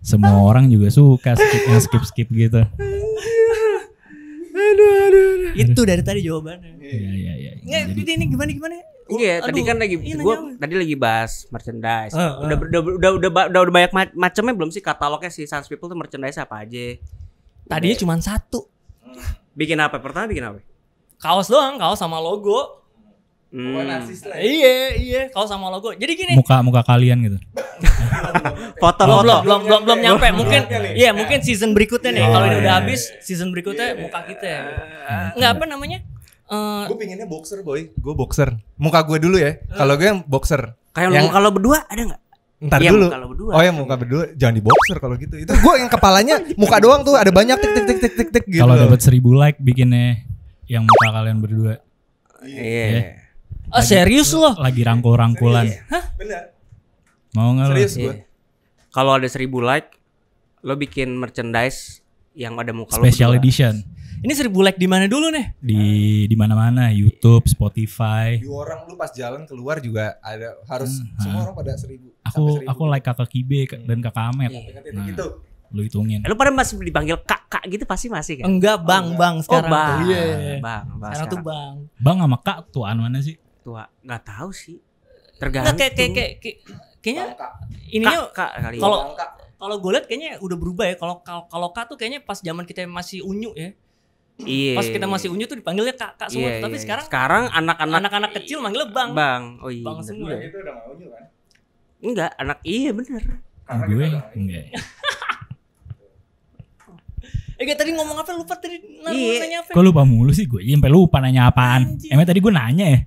Semua orang juga suka skip skip skip gitu aduh, aduh, Itu dari tadi jawabannya. Iya, iya, iya. Ya, ini gimana gimana? Iya, tadi kan lagi iya, gua tadi lagi bahas merchandise. Uh, uh. Udah, udah, udah, udah, udah, udah banyak macamnya belum sih katalognya si Sans People tuh merchandise apa aja? Tadinya cuma satu. Bikin apa? Pertama bikin apa? Kaos doang, kaos sama logo. Hmm. lah. Ya. Iya, iya. Kalau sama logo. Jadi gini. Muka muka kalian gitu. foto lo Belum, belum, belum, belum nyampe. Mungkin, iya, mungkin season berikutnya nih. Iya, kalau ini iya, udah iya. habis, season berikutnya muka kita. Enggak ya. apa namanya? Uh, eh, gue pinginnya boxer boy. Gue boxer. Muka gue dulu ya. Kalau gue yang boxer. Kayak yang... kalau berdua ada nggak? Ntar ya, dulu. oh ya muka berdua jangan di boxer kalau gitu. Itu gue yang kepalanya muka doang tuh ada banyak tik tik tik tik tik, tik gitu. Kalau dapat seribu like bikinnya yang muka kalian berdua. Iya. Yeah. Yeah. Oh, lagi, serius lo? Lagi rangkul-rangkulan. Hah? Bener. Mau gak lo? Serius gue. Iya. Kalau ada seribu like, lo bikin merchandise yang ada muka Special lo. Special edition. Ini seribu like di mana dulu nih? Di di mana-mana, YouTube, Spotify. Di orang lu pas jalan keluar juga ada harus hmm, semua orang pada seribu. Aku seribu. aku like kakak Kibe dan kakak Amet. Iya. Nah. Gitu lu hitungin. Eh, lu pada masih dipanggil kakak gitu pasti masih kan? Enggak, Bang, oh, Bang sekarang. Oh, Bang. Iya, yeah. Iya. Bang, Bang. Sekarang, sekarang tuh Bang. Bang sama Kak tuan mana sih? tua nggak tahu sih tergantung nggak, kayak, kayak, kayak, kayaknya ininya ya. kalau kalau gue liat kayaknya udah berubah ya kalau kalau kak tuh kayaknya pas zaman kita masih unyu ya Iya. Pas kita masih unyu tuh dipanggilnya kak kak semua, iya, tapi iye. sekarang sekarang anak-anak anak-anak kecil manggilnya bang. Bang. Oh iya. Bang semua. Itu udah gak unyu kan? Enggak, anak iya bener. Karena gue enggak. Eh tadi ngomong apa lupa tadi iya. nanya apa? gue lupa mulu sih gue? Iya, sampai lupa nanya apaan. Emang tadi gue nanya ya?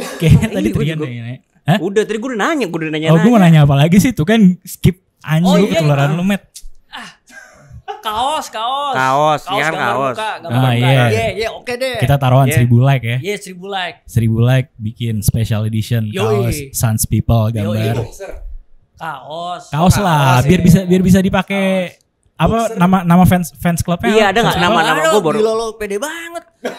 Oke, iya, tadi Trian nanya. Hah? Udah tadi gue udah nanya, gue udah nanya. Oh, gue mau nanya apa lagi sih? Tuh kan skip anjing oh, iya, ketularan iya. lu, Met. Ah, kaos, kaos. Kaos, kaos, iya kan kaos. Ah, muka, iya. Iya, iya, oke deh. Kita taruhan yeah. seribu like ya. Iya, yeah, seribu like. Seribu like bikin special edition Yoi. kaos Sans People gambar. Yoi. Kaos. Kaos, kaos lah, kaos, biar bisa biar bisa dipakai apa nama nama fans fans clubnya iya ada nggak nama nama gue baru lo pede banget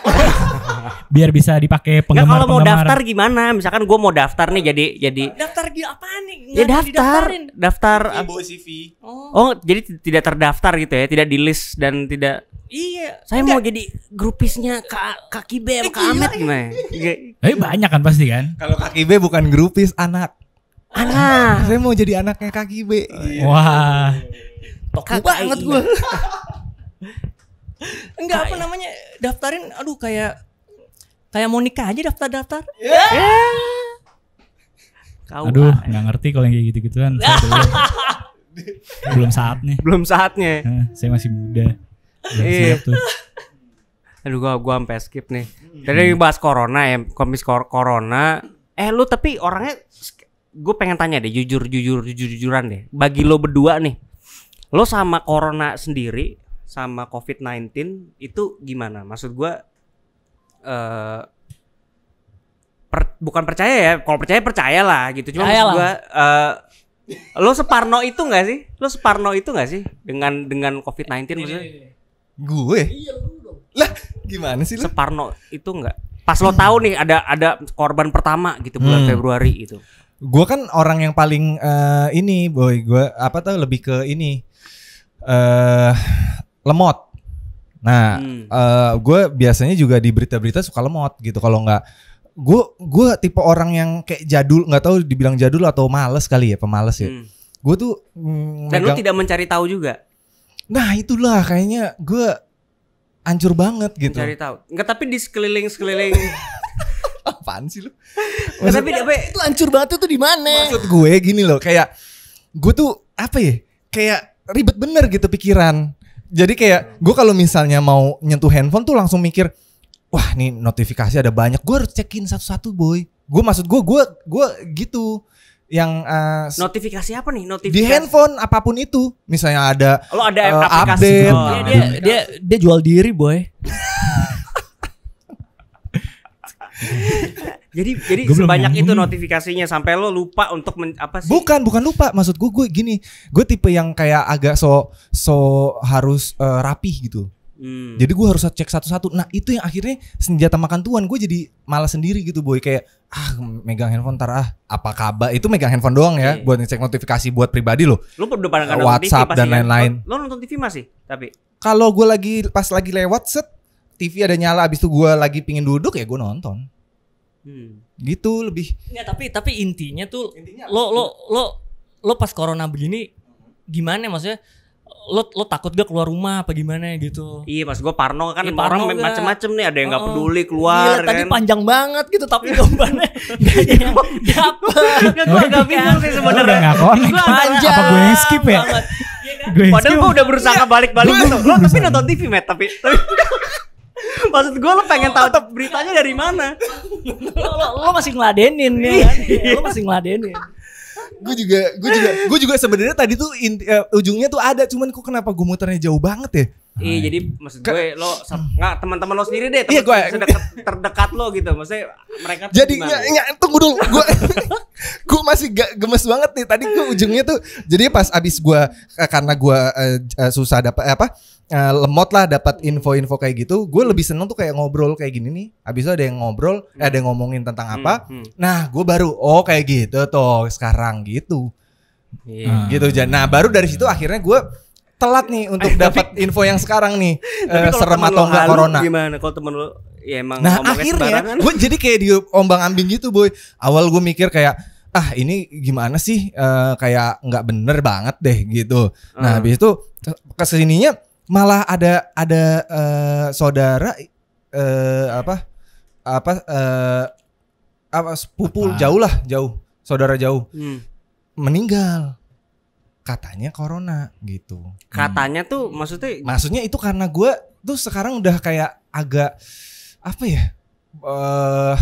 biar bisa dipakai penggemar ya, kalau mau daftar gimana misalkan gue mau daftar nih jadi jadi daftar gila apa nih ya daftar daftar iya. CV oh. oh. jadi tidak terdaftar gitu ya tidak di list dan tidak Iya. Saya mau jadi grupisnya Kak Kaki B eh, Kak Ahmed ya. gimana? Tapi ya? iya. eh, banyak kan pasti kan? Kalau Kaki B bukan grupis anak. Anak. Saya mau jadi anaknya Kaki B. Wah. Kaku banget gue. Enggak apa namanya daftarin, aduh kayak kayak mau nikah aja daftar-daftar. Yeah. Iya. Yeah. Kau aduh, ya. nggak ngerti kalau yang kayak gitu-gituan. belum saatnya. Belum saatnya. eh, saya masih muda. iya. Aduh gua gua sampai skip nih. Tadi bahas corona ya, komis kor corona. Eh lu tapi orangnya gue pengen tanya deh jujur jujur jujur jujuran deh. Bagi lo berdua nih, Lo sama corona sendiri sama COVID-19 itu gimana? Maksud gue uh, per, bukan percaya ya. Kalau percaya percayalah gitu. Cuma gue gua uh, lo separno itu gak sih? Lo separno itu gak sih dengan dengan COVID-19 iya, maksudnya? Iya, iya. Gue. Lah, gimana sih lo Separno itu nggak? Pas lo tahu nih ada ada korban pertama gitu bulan hmm. Februari itu gue kan orang yang paling uh, ini boy gue apa tuh lebih ke ini uh, lemot nah hmm. uh, eh, gue biasanya juga di berita-berita suka lemot gitu kalau nggak gue gue tipe orang yang kayak jadul nggak tahu dibilang jadul atau males kali ya pemalas ya hmm. gue tuh mm, dan lu tidak mencari tahu juga nah itulah kayaknya gue ancur banget gitu mencari tahu nggak tapi di sekeliling sekeliling Apaan sih lu? Maksud, tapi apa? itu hancur banget itu di mana? Maksud gue gini loh, kayak gue tuh apa ya? Kayak ribet bener gitu pikiran. Jadi kayak gue kalau misalnya mau nyentuh handphone tuh langsung mikir, wah nih notifikasi ada banyak, gue harus cekin satu-satu boy. Gue maksud gue, gue gue gitu yang uh, notifikasi apa nih notifikasi di handphone apapun itu misalnya ada lo oh, ada uh, aplikasi update, oh, dia, dia gitu. dia dia jual diri boy jadi jadi gua sebanyak itu notifikasinya sampai lo lupa untuk men, apa sih? Bukan, bukan lupa. Maksud gue gue gini, gue tipe yang kayak agak so so harus uh, rapih gitu. Hmm. Jadi gue harus cek satu-satu. Nah itu yang akhirnya senjata makan tuan gue jadi malas sendiri gitu boy kayak ah megang handphone tar ah apa kabar itu megang handphone doang ya iya. buat ngecek notifikasi buat pribadi lo. Lo udah pernah WhatsApp TV, dan kan? lain-lain. Lo, lo nonton TV masih tapi kalau gue lagi pas lagi lewat set TV ada nyala abis itu gue lagi pingin duduk ya gue nonton hmm. gitu lebih Enggak, tapi tapi intinya tuh intinya lo lo lo lo pas corona begini gimana maksudnya lo lo takut gak keluar rumah apa gimana gitu iya mas, gue parno kan ya, parno orang macem-macem nih ada yang nggak oh, gak peduli keluar iya, kan. tadi panjang banget gitu tapi jawabannya iya, gak apa gak bingung sih sebenarnya nggak panjang apa gue yang skip ya iya kan? gue Padahal gue udah berusaha iya. balik-balik gitu. Lo tapi nonton TV, met, tapi Maksud gue lo pengen tahu beritanya dari mana? lo, lo, masih ngeladenin ya kan? Lo masih ngeladenin. Kan? Iya. Iya, gue juga, gue juga, gue juga sebenarnya tadi tuh in, uh, eh, ujungnya tuh ada, cuman kok kenapa gue muternya jauh banget ya? Iya, jadi maksud gue lo nggak teman-teman lo sendiri deh, teman iya, gue terdekat, lo gitu, maksudnya mereka. tuh Jadi nggak nggak tunggu dulu, gue gue masih gak gemes banget nih. Tadi gue ujungnya tuh, jadi pas abis gue eh, karena gue uh, eh, susah dapat apa uh, lemot lah dapat info-info kayak gitu gue lebih seneng tuh kayak ngobrol kayak gini nih abis itu ada yang ngobrol hmm. ada yang ngomongin tentang hmm, apa hmm. nah gue baru oh kayak gitu tuh sekarang gitu yeah. hmm. gitu nah baru dari situ akhirnya gue telat nih untuk dapat info yang sekarang nih uh, serem atau enggak corona gimana kalau temen lu ya emang nah akhirnya gue jadi kayak di ombang ambing gitu boy awal gue mikir kayak ah ini gimana sih uh, kayak nggak bener banget deh gitu nah hmm. habis itu kesininya malah ada ada uh, saudara uh, apa apa uh, apa sepupu apa? jauh lah jauh saudara jauh hmm. meninggal katanya corona gitu katanya hmm. tuh maksudnya maksudnya itu karena gue tuh sekarang udah kayak agak apa ya uh,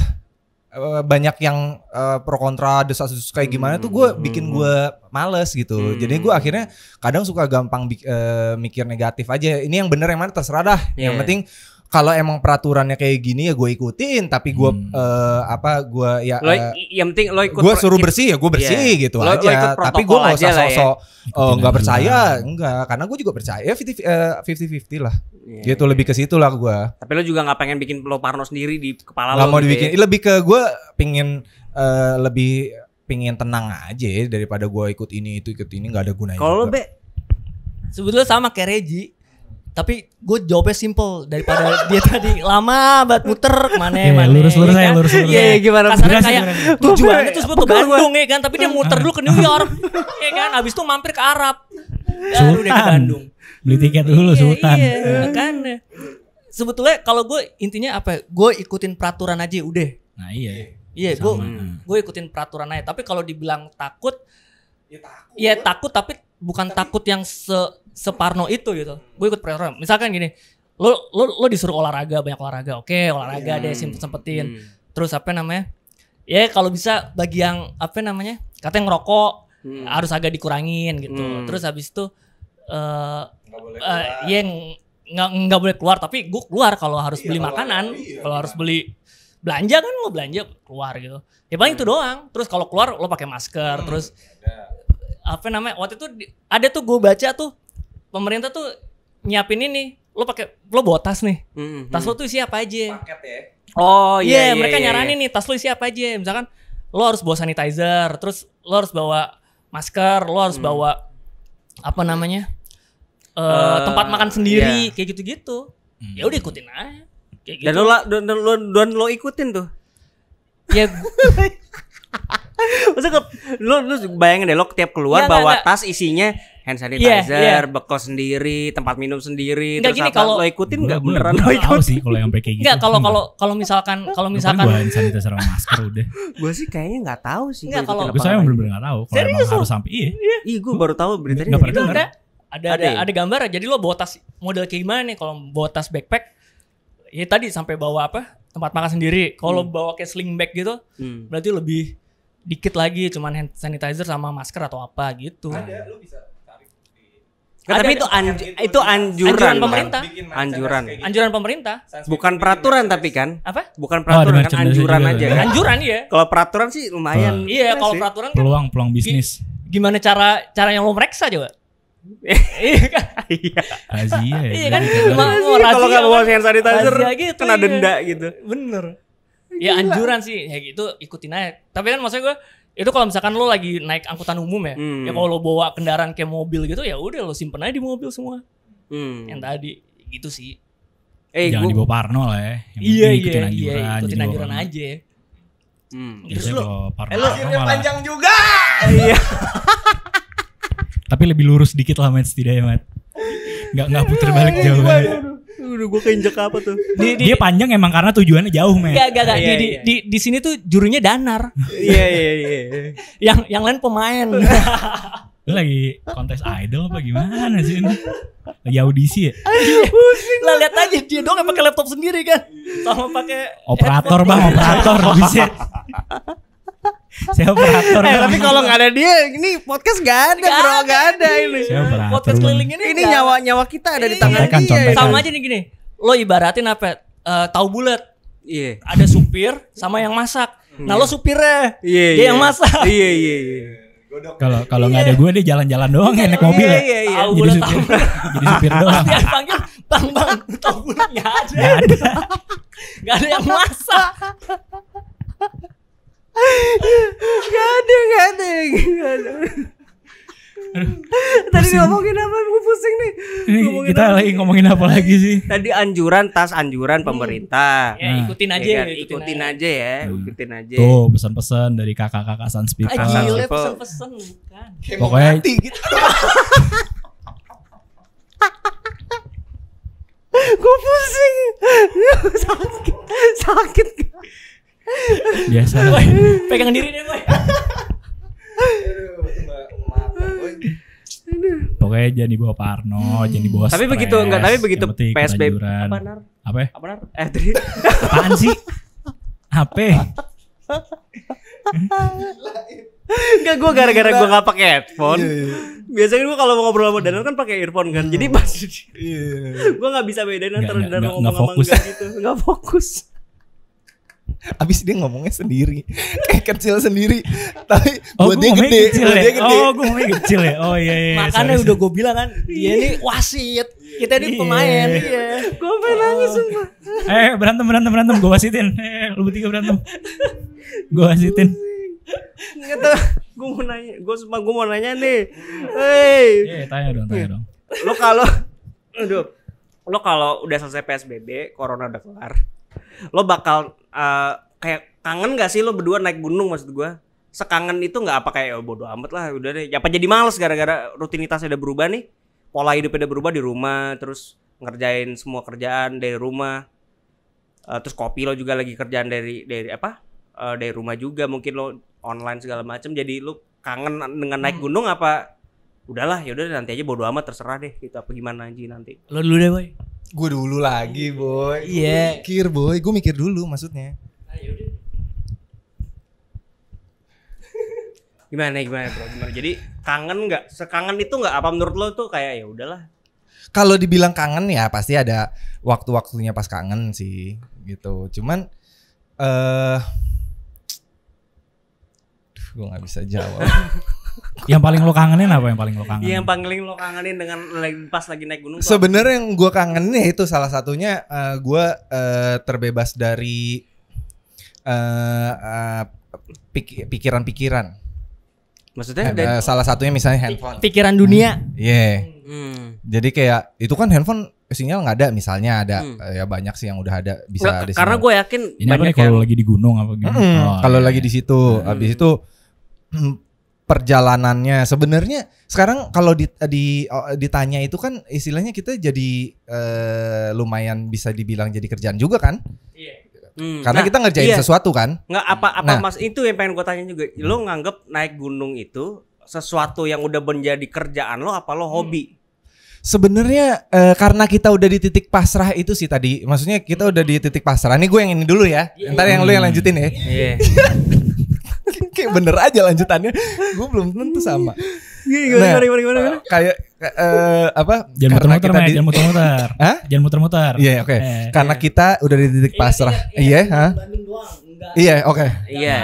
Eh, banyak yang uh, pro kontra desas-desus kayak gimana tuh gue hmm, bikin hmm, gue hmm. males gitu. Hmm. Jadi gue akhirnya kadang suka gampang uh, mikir negatif aja. Ini yang bener yang mana terserah dah. Yeah. Yang iya. penting kalau emang peraturannya kayak gini ya gue ikutin tapi gue hmm. uh, apa gue ya lo, uh, yang penting lo ikut gue suruh bersih ya gue iya. bersih yeah. gitu lo, aja lo tapi gue nggak usah sosok ya. uh, nggak percaya enggak karena gue juga percaya ya fifty fifty lah yeah, gitu iya, lebih ke iya. situ lah gue tapi lo juga nggak pengen bikin lo parno sendiri di kepala gak lo mau gitu ya? dibikin ya? lebih ke gue pingin uh, lebih pingin tenang aja ya daripada gue ikut ini itu ikut ini nggak ada gunanya kalau lo be sebetulnya sama kayak Reggie tapi gue jawabnya simple daripada dia tadi lama banget muter kemana ya mana lurus lurus ya, kan? lurus lurus ya gimana kasarnya kayak tujuannya tuh sebetulnya ke Bandung ya kan tapi dia muter dulu ke New York ya kan abis itu mampir ke Arab Sultan. Ya, udah ke Bandung beli tiket dulu iya, Sultan iya, kan sebetulnya kalau gue intinya apa ya? gue ikutin peraturan aja udah nah iya iya gue hmm. gue ikutin peraturan aja tapi kalau dibilang takut ya takut ya takut tapi bukan tapi, takut yang se separno itu gitu gue ikut program misalkan gini lo lo lo disuruh olahraga banyak olahraga oke okay, olahraga yeah. deh hmm. sempet sempetin hmm. terus apa namanya ya kalau bisa bagi yang apa namanya katanya ngerokok hmm. harus agak dikurangin gitu hmm. terus habis itu uh, uh, yang nggak nggak boleh keluar tapi gue keluar kalau harus iya, beli kalau makanan iya, iya, kalau harus beli belanja kan lo belanja keluar gitu ya paling hmm. itu doang terus kalau keluar lo pakai masker hmm. terus apa namanya waktu itu ada tuh gue baca tuh pemerintah tuh nyiapin ini lo pakai lo bawa tas nih mm-hmm. tas lo hmm. tuh isi apa aja paket ya oh iya yeah, yeah, mereka yeah, nyaranin iya. nih tas lo isi apa aja misalkan lo harus bawa sanitizer terus lo harus bawa masker lo harus mm. bawa apa namanya uh, uh, tempat makan sendiri yeah. kayak gitu-gitu mm. ya udah ikutin aja kayak gitu. lo dan, dan, lo dan lo ikutin tuh ya Maksudnya lo, lu bayangin deh lo tiap keluar ya, bawa enggak, tas isinya hand sanitizer, yeah, yeah. bekos sendiri, tempat minum sendiri. Enggak terus gini kalau lo ikutin nggak beneran lo ikut sih kalau yang kayak gitu. Enggak kalau kalau kalau misalkan kalau misalkan gue hand sanitizer sama masker udah. gue sih kayaknya nggak tahu sih. Enggak kalau gue saya belum bener nggak tahu. Serius harus sampai iya. Iya gue baru tahu berita ini. Itu dengar. Ada ada ada gambar jadi lo bawa tas model kayak gimana nih kalau bawa tas backpack ya tadi sampai bawa apa tempat makan sendiri kalau hmm. bawa kayak sling bag gitu hmm. berarti lebih dikit lagi cuman hand sanitizer sama masker atau apa gitu ada lu bisa Nggak, ada, tapi itu an, itu anjuran, gitu. anjuran pemerintah. Anjuran. Anjuran pemerintah. Bukan gitu, peraturan tapi kan? Apa? Bukan peraturan oh, kan anjuran aja. Kan? Anjuran ya. Kalau peraturan sih lumayan. Uh, Iya, kalau peraturan kan peluang peluang bisnis. Gimana cara cara yang lo mereksa coba? iya kan? Iya. Ya, iya kan? Kalau nggak bawa kan? hand sanitizer gitu, kena iya. denda gitu. Bener. Ya anjuran sih, kayak gitu ikutin aja. Tapi kan maksudnya gue itu kalau misalkan lo lagi naik angkutan umum ya hmm. ya kalau lo bawa kendaraan kayak mobil gitu ya udah lo simpen aja di mobil semua hmm. yang tadi gitu sih eh, jangan gua... dibawa Parno lah ya yang iya iya Iya. iya ikutin iya, anjuran aja hmm. terus lo Parno, eh, lo Iya. panjang juga iya tapi lebih lurus dikit lah Iya. setidaknya Iya. nggak nggak putar balik jauh Iya. Aduh gue keinjek apa tuh? Di, di, dia panjang emang karena tujuannya jauh men. Gak gak gak. Iya, di, di, iya. di, di sini tuh jurunya danar. Iya iya iya. Yang yang lain pemain. Lu lagi kontes idol apa gimana sih ini? Lagi audisi ya? lah lihat aja dia dong pakai laptop sendiri kan. Sama pakai operator Bang, operator bisa. Saya operator. Eh, tapi kalau nggak ada dia, ini podcast nggak ada, gak bro, nggak ada ini. Saya operator. Podcast keliling ini. Ini nyawa nyawa kita ada di iya. tangan dia. Contekan. Gitu. Sama aja nih gini. Lo ibaratin apa? Uh, tahu bulat. Iya. Yeah. Ada supir sama yang masak. Nah yeah. lo iya. supirnya, yeah, dia yeah. yang masak. Iya yeah, iya yeah, iya. Yeah. Kalau kalau nggak yeah. ada gue dia jalan-jalan doang yeah, naik mobil yeah, yeah, yeah. ya. Iya, jadi supir, jadi supir doang. Dia panggil bang bang, tahu bulat nggak ada. Nggak ada. ada yang masak. Gak ada, gak ada, gak ada. Tadi ngomongin apa? Gue pusing nih. Ini ngomongin kita apa? lagi ngomongin apa lagi sih? Tadi anjuran tas anjuran hmm. pemerintah. Ya, ikutin aja, ya, kan? ikutin, ikutin aja. ya, hmm. ikutin aja. Tuh pesan-pesan dari kakak-kakak Sanspipa. Ah, gile pesan-pesan bukan. Pokoknya mati, gitu. gue pusing, sakit, sakit. Biasa. Woy, pegang diri deh, boy. Pokoknya jangan dibawa Parno, hmm. jangan dibawa Tapi begitu enggak, tapi begitu PSBB apa nar? Apa? Ya? Apa nar? Eh, tadi. Apaan sih? HP. Enggak gua gara-gara gua gak pakai headphone. Yeah, yeah. Biasanya gua kalau mau ngobrol sama Danar kan pakai earphone kan. Jadi hmm. pas yeah. gue nggak bisa bedain antara Danar ngomong sama enggak gitu. Enggak fokus. Abis dia ngomongnya sendiri Kayak kecil sendiri Tapi oh, buat dia gede kecil buat ya? gede. Oh gue ngomongnya kecil ya Oh iya iya, iya. Makanya sorry, udah gue bilang kan Dia ini wasit Kita ini iya. pemain iya. Gue pengen nangis sumpah Eh berantem berantem berantem Gue wasitin Eh lu bertiga berantem Gue wasitin Nggak tau Gue mau nanya Gue sumpah gue mau nanya nih Hei Eh tanya dong tanya dong Lo kalau Aduh Lo kalau udah selesai PSBB Corona udah kelar Lo bakal Eh, kayak kangen gak sih lo berdua naik gunung maksud gue? Sekangen itu nggak apa kayak oh, bodo amat lah udah deh. Ya apa jadi males gara-gara rutinitasnya udah berubah nih? Pola hidupnya udah berubah di rumah terus ngerjain semua kerjaan dari rumah. Uh, terus kopi lo juga lagi kerjaan dari dari apa? Uh, dari rumah juga mungkin lo online segala macam jadi lo kangen dengan naik hmm. gunung apa udahlah ya udah nanti aja bodo amat terserah deh gitu apa gimana aja nanti lo dulu deh boy Gue dulu lagi, iya, boy. Iya. Yeah. Mikir, boy. Gue mikir dulu maksudnya. Ah, ya gimana gimana bro? Gimana? Jadi kangen nggak? Sekangen itu nggak? Apa menurut lo tuh kayak ya udahlah. Kalau dibilang kangen ya pasti ada waktu-waktunya pas kangen sih gitu. Cuman eh uh, gue nggak bisa jawab. yang paling lo kangenin apa yang paling lo kangenin? Yang paling lo kangenin dengan pas lagi naik gunung. Sebenarnya yang gue kangenin ya itu salah satunya uh, eh, gue uh, terbebas dari uh, uh, pikiran-pikiran. Maksudnya? Eh, dari, salah satunya misalnya handphone. Pikiran dunia. Iya. Hmm. Yeah. Hmm. Jadi kayak itu kan handphone sinyal nggak ada misalnya ada hmm. ya banyak sih yang udah ada bisa Nggak, karena gue yakin ini kalau lagi di gunung apa gitu hmm, oh, kalau iya. lagi iya. di situ hmm. habis itu perjalanannya sebenarnya sekarang kalau di, eh, di oh, ditanya itu kan istilahnya kita jadi eh, lumayan bisa dibilang jadi kerjaan juga kan iya. hmm. karena nah, kita ngerjain iya. sesuatu kan nggak apa apa nah. mas itu yang pengen gue tanya juga hmm. lo nganggep naik gunung itu sesuatu yang udah menjadi kerjaan lo apa lo hmm. hobi hmm. Sebenarnya e, karena kita udah di titik pasrah itu sih tadi, maksudnya kita udah di titik pasrah. Ini gue yang ini dulu ya. Iya. Ntar yang lu yang lanjutin ya. Yeah. kayak bener aja lanjutannya gue belum tentu sama iya, iya, gimana, nah, gimana, gimana, gimana, eh, kayak uh, apa jangan muter-muter di... jangan muter-muter Hah? jangan muter-muter iya yeah, oke okay. eh, iya. karena yeah. kita udah di titik pasrah iya ha. iya oke nah, iya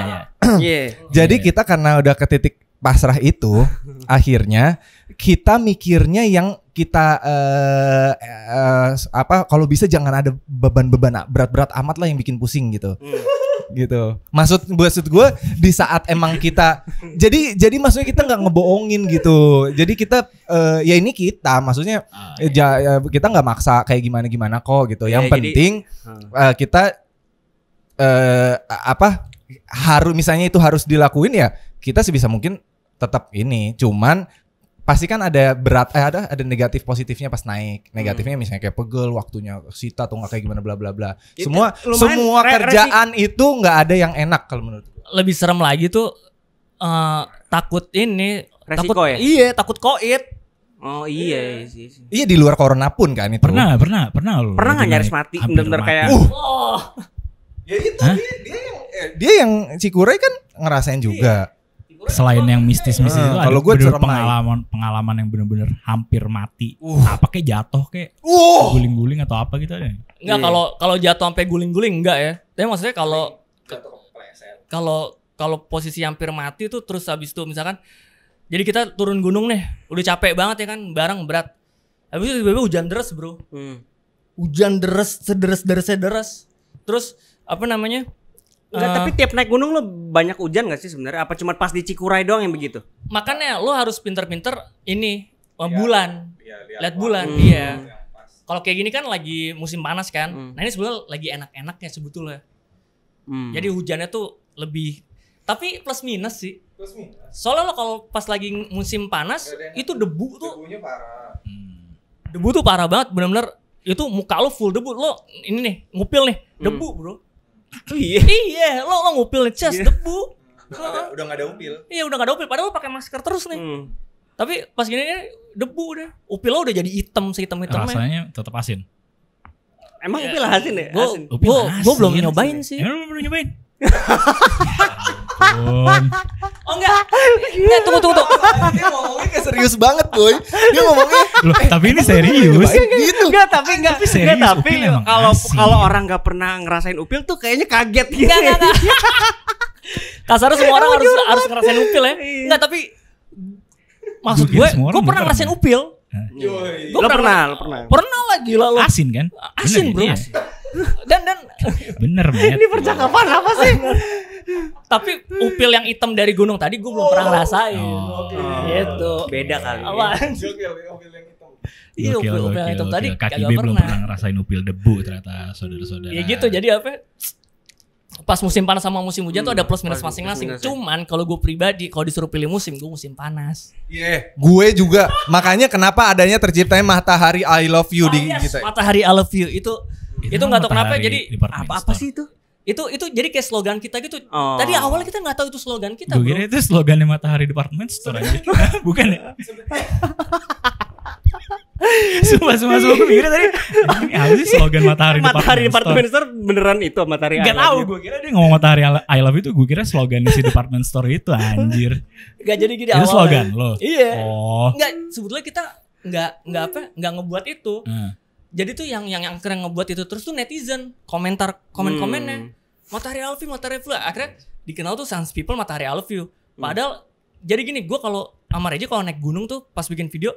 iya jadi kita karena udah ke titik pasrah itu akhirnya kita mikirnya yang kita uh, uh, apa kalau bisa jangan ada beban-beban berat-berat amat lah yang bikin pusing gitu. Hmm gitu. Maksud maksud gue di saat emang kita jadi jadi maksudnya kita nggak ngebohongin gitu. Jadi kita uh, ya ini kita maksudnya oh, iya. ya, kita nggak maksa kayak gimana gimana kok gitu. Iya, Yang ya, penting jadi, uh, eh, kita uh, apa harus misalnya itu harus dilakuin ya kita sebisa mungkin tetap ini. Cuman pasti kan ada berat eh ada ada negatif positifnya pas naik hmm. negatifnya misalnya kayak pegel waktunya sita atau nggak kayak gimana bla bla bla iya, semua semua semua re kerjaan itu nggak ada yang enak kalau menurut lebih serem lagi tuh uh, takut ini Resiko takut ya? iya takut koit Oh iya, iya, iya, iya, iya. di luar corona pun kan itu. Pernah, pernah, pernah lu. Pernah nggak nyaris mati benar-benar kayak. Uh. Oh. Ya itu Hah? dia, dia yang eh, dia yang Cikurai kan ngerasain juga. Iya selain yang mistis-mistis ah, itu kalau ada gue bener ya. pengalaman pengalaman yang bener-bener hampir mati. Uh. Apa kayak jatuh kayak uh. guling-guling atau apa gitu ada. nggak iya. kalau yeah. kalau jatuh sampai guling-guling enggak ya. Tapi maksudnya kalau kalau kalau posisi hampir mati tuh terus habis itu misalkan jadi kita turun gunung nih, udah capek banget ya kan, barang berat. Habis itu tiba-tiba hujan deras, Bro. Hmm. Hujan deras, sederas deras deras. Terus apa namanya? Enggak, uh, tapi tiap naik gunung lo banyak hujan gak sih sebenarnya? Apa cuma pas di Cikuray doang yang begitu? Makanya lo harus pinter-pinter ini eh, lihat, bulan, ya, lihat, bulan, hmm. iya. iya kalau kayak gini kan lagi musim panas kan, hmm. nah ini sebenarnya lagi enak-enaknya sebetulnya. Hmm. Jadi hujannya tuh lebih, tapi plus minus sih. Plus minus. Soalnya lo kalau pas lagi musim panas itu debu tuh. Debunya parah. Hmm. Debu tuh parah banget, benar-benar itu muka lo full debu lo ini nih ngupil nih hmm. debu hmm. bro iya iya lo lo ngupil ngecas yeah. debu udah, udah gak ada upil iya udah gak ada upil padahal lo pakai masker terus nih hmm. tapi pas gini debu udah upil lo udah jadi hitam sehitam hitamnya rasanya tetap asin Emang yeah. upil asin ya? Gue belum nyobain sih. Emang belum nyobain? Oh enggak. Enggak tunggu tunggu tunggu. Dia ngomongnya serius banget, boy. Dia ngomongnya Loh, eh, tapi ini serius. Gitu, gitu. Enggak, tapi enggak tapi Enggak, tapi kalau kalau orang enggak pernah ngerasain upil tuh kayaknya kaget gitu. Enggak, ya. enggak, Kasar Kasarnya semua orang harus harus ngerasain upil ya. Iya. Enggak, tapi maksud gue, gue pernah ngerasain upil. Gue pernah, pernah. Pernah lah gila lo. Asin kan? Asin, Bro. Iya. Dan dan bener, banget Ini percakapan apa sih? tapi upil yang hitam dari gunung tadi gue belum oh. pernah rasain. Oh. Okay. Gitu. gitu. Beda kali. Apaan? Ya. Iya, upil, upil yang hitam iya, tadi Kaki Ibe belum pernah ngerasain upil debu ternyata saudara-saudara. Iya gitu. Jadi apa? Pas musim panas sama musim hujan hmm, tuh ada hmm, plus minus masing-masing. Cuman kalau gue pribadi kalau disuruh pilih musim, gue musim panas. Iya. Yeah. Gue juga. Makanya kenapa adanya terciptanya matahari I love you ah, di yes, kita. Matahari I love you itu itu nggak tau kenapa jadi apa apa sih itu itu itu jadi kayak slogan kita gitu. Oh. Tadi awalnya kita nggak tahu itu slogan kita. Gue kira itu slogan Matahari Department Store aja. Bukan ya? Semua semua semua Gue mikirnya tadi Ini apa sih slogan Matahari, matahari Department, Store. beneran itu Matahari Gak tau, gue kira dia ngomong Matahari I Love itu Gue kira slogan si Department Store itu anjir Gak jadi gini itu slogan lo? Iya oh. Nggak sebetulnya kita nggak nggak apa nggak ngebuat itu hmm jadi tuh yang yang yang keren ngebuat itu terus tuh netizen komentar komen komennya hmm. Matahari Alfie Matahari flu akhirnya dikenal tuh Sans People Matahari Alfie hmm. padahal hmm. jadi gini gue kalau sama aja kalau naik gunung tuh pas bikin video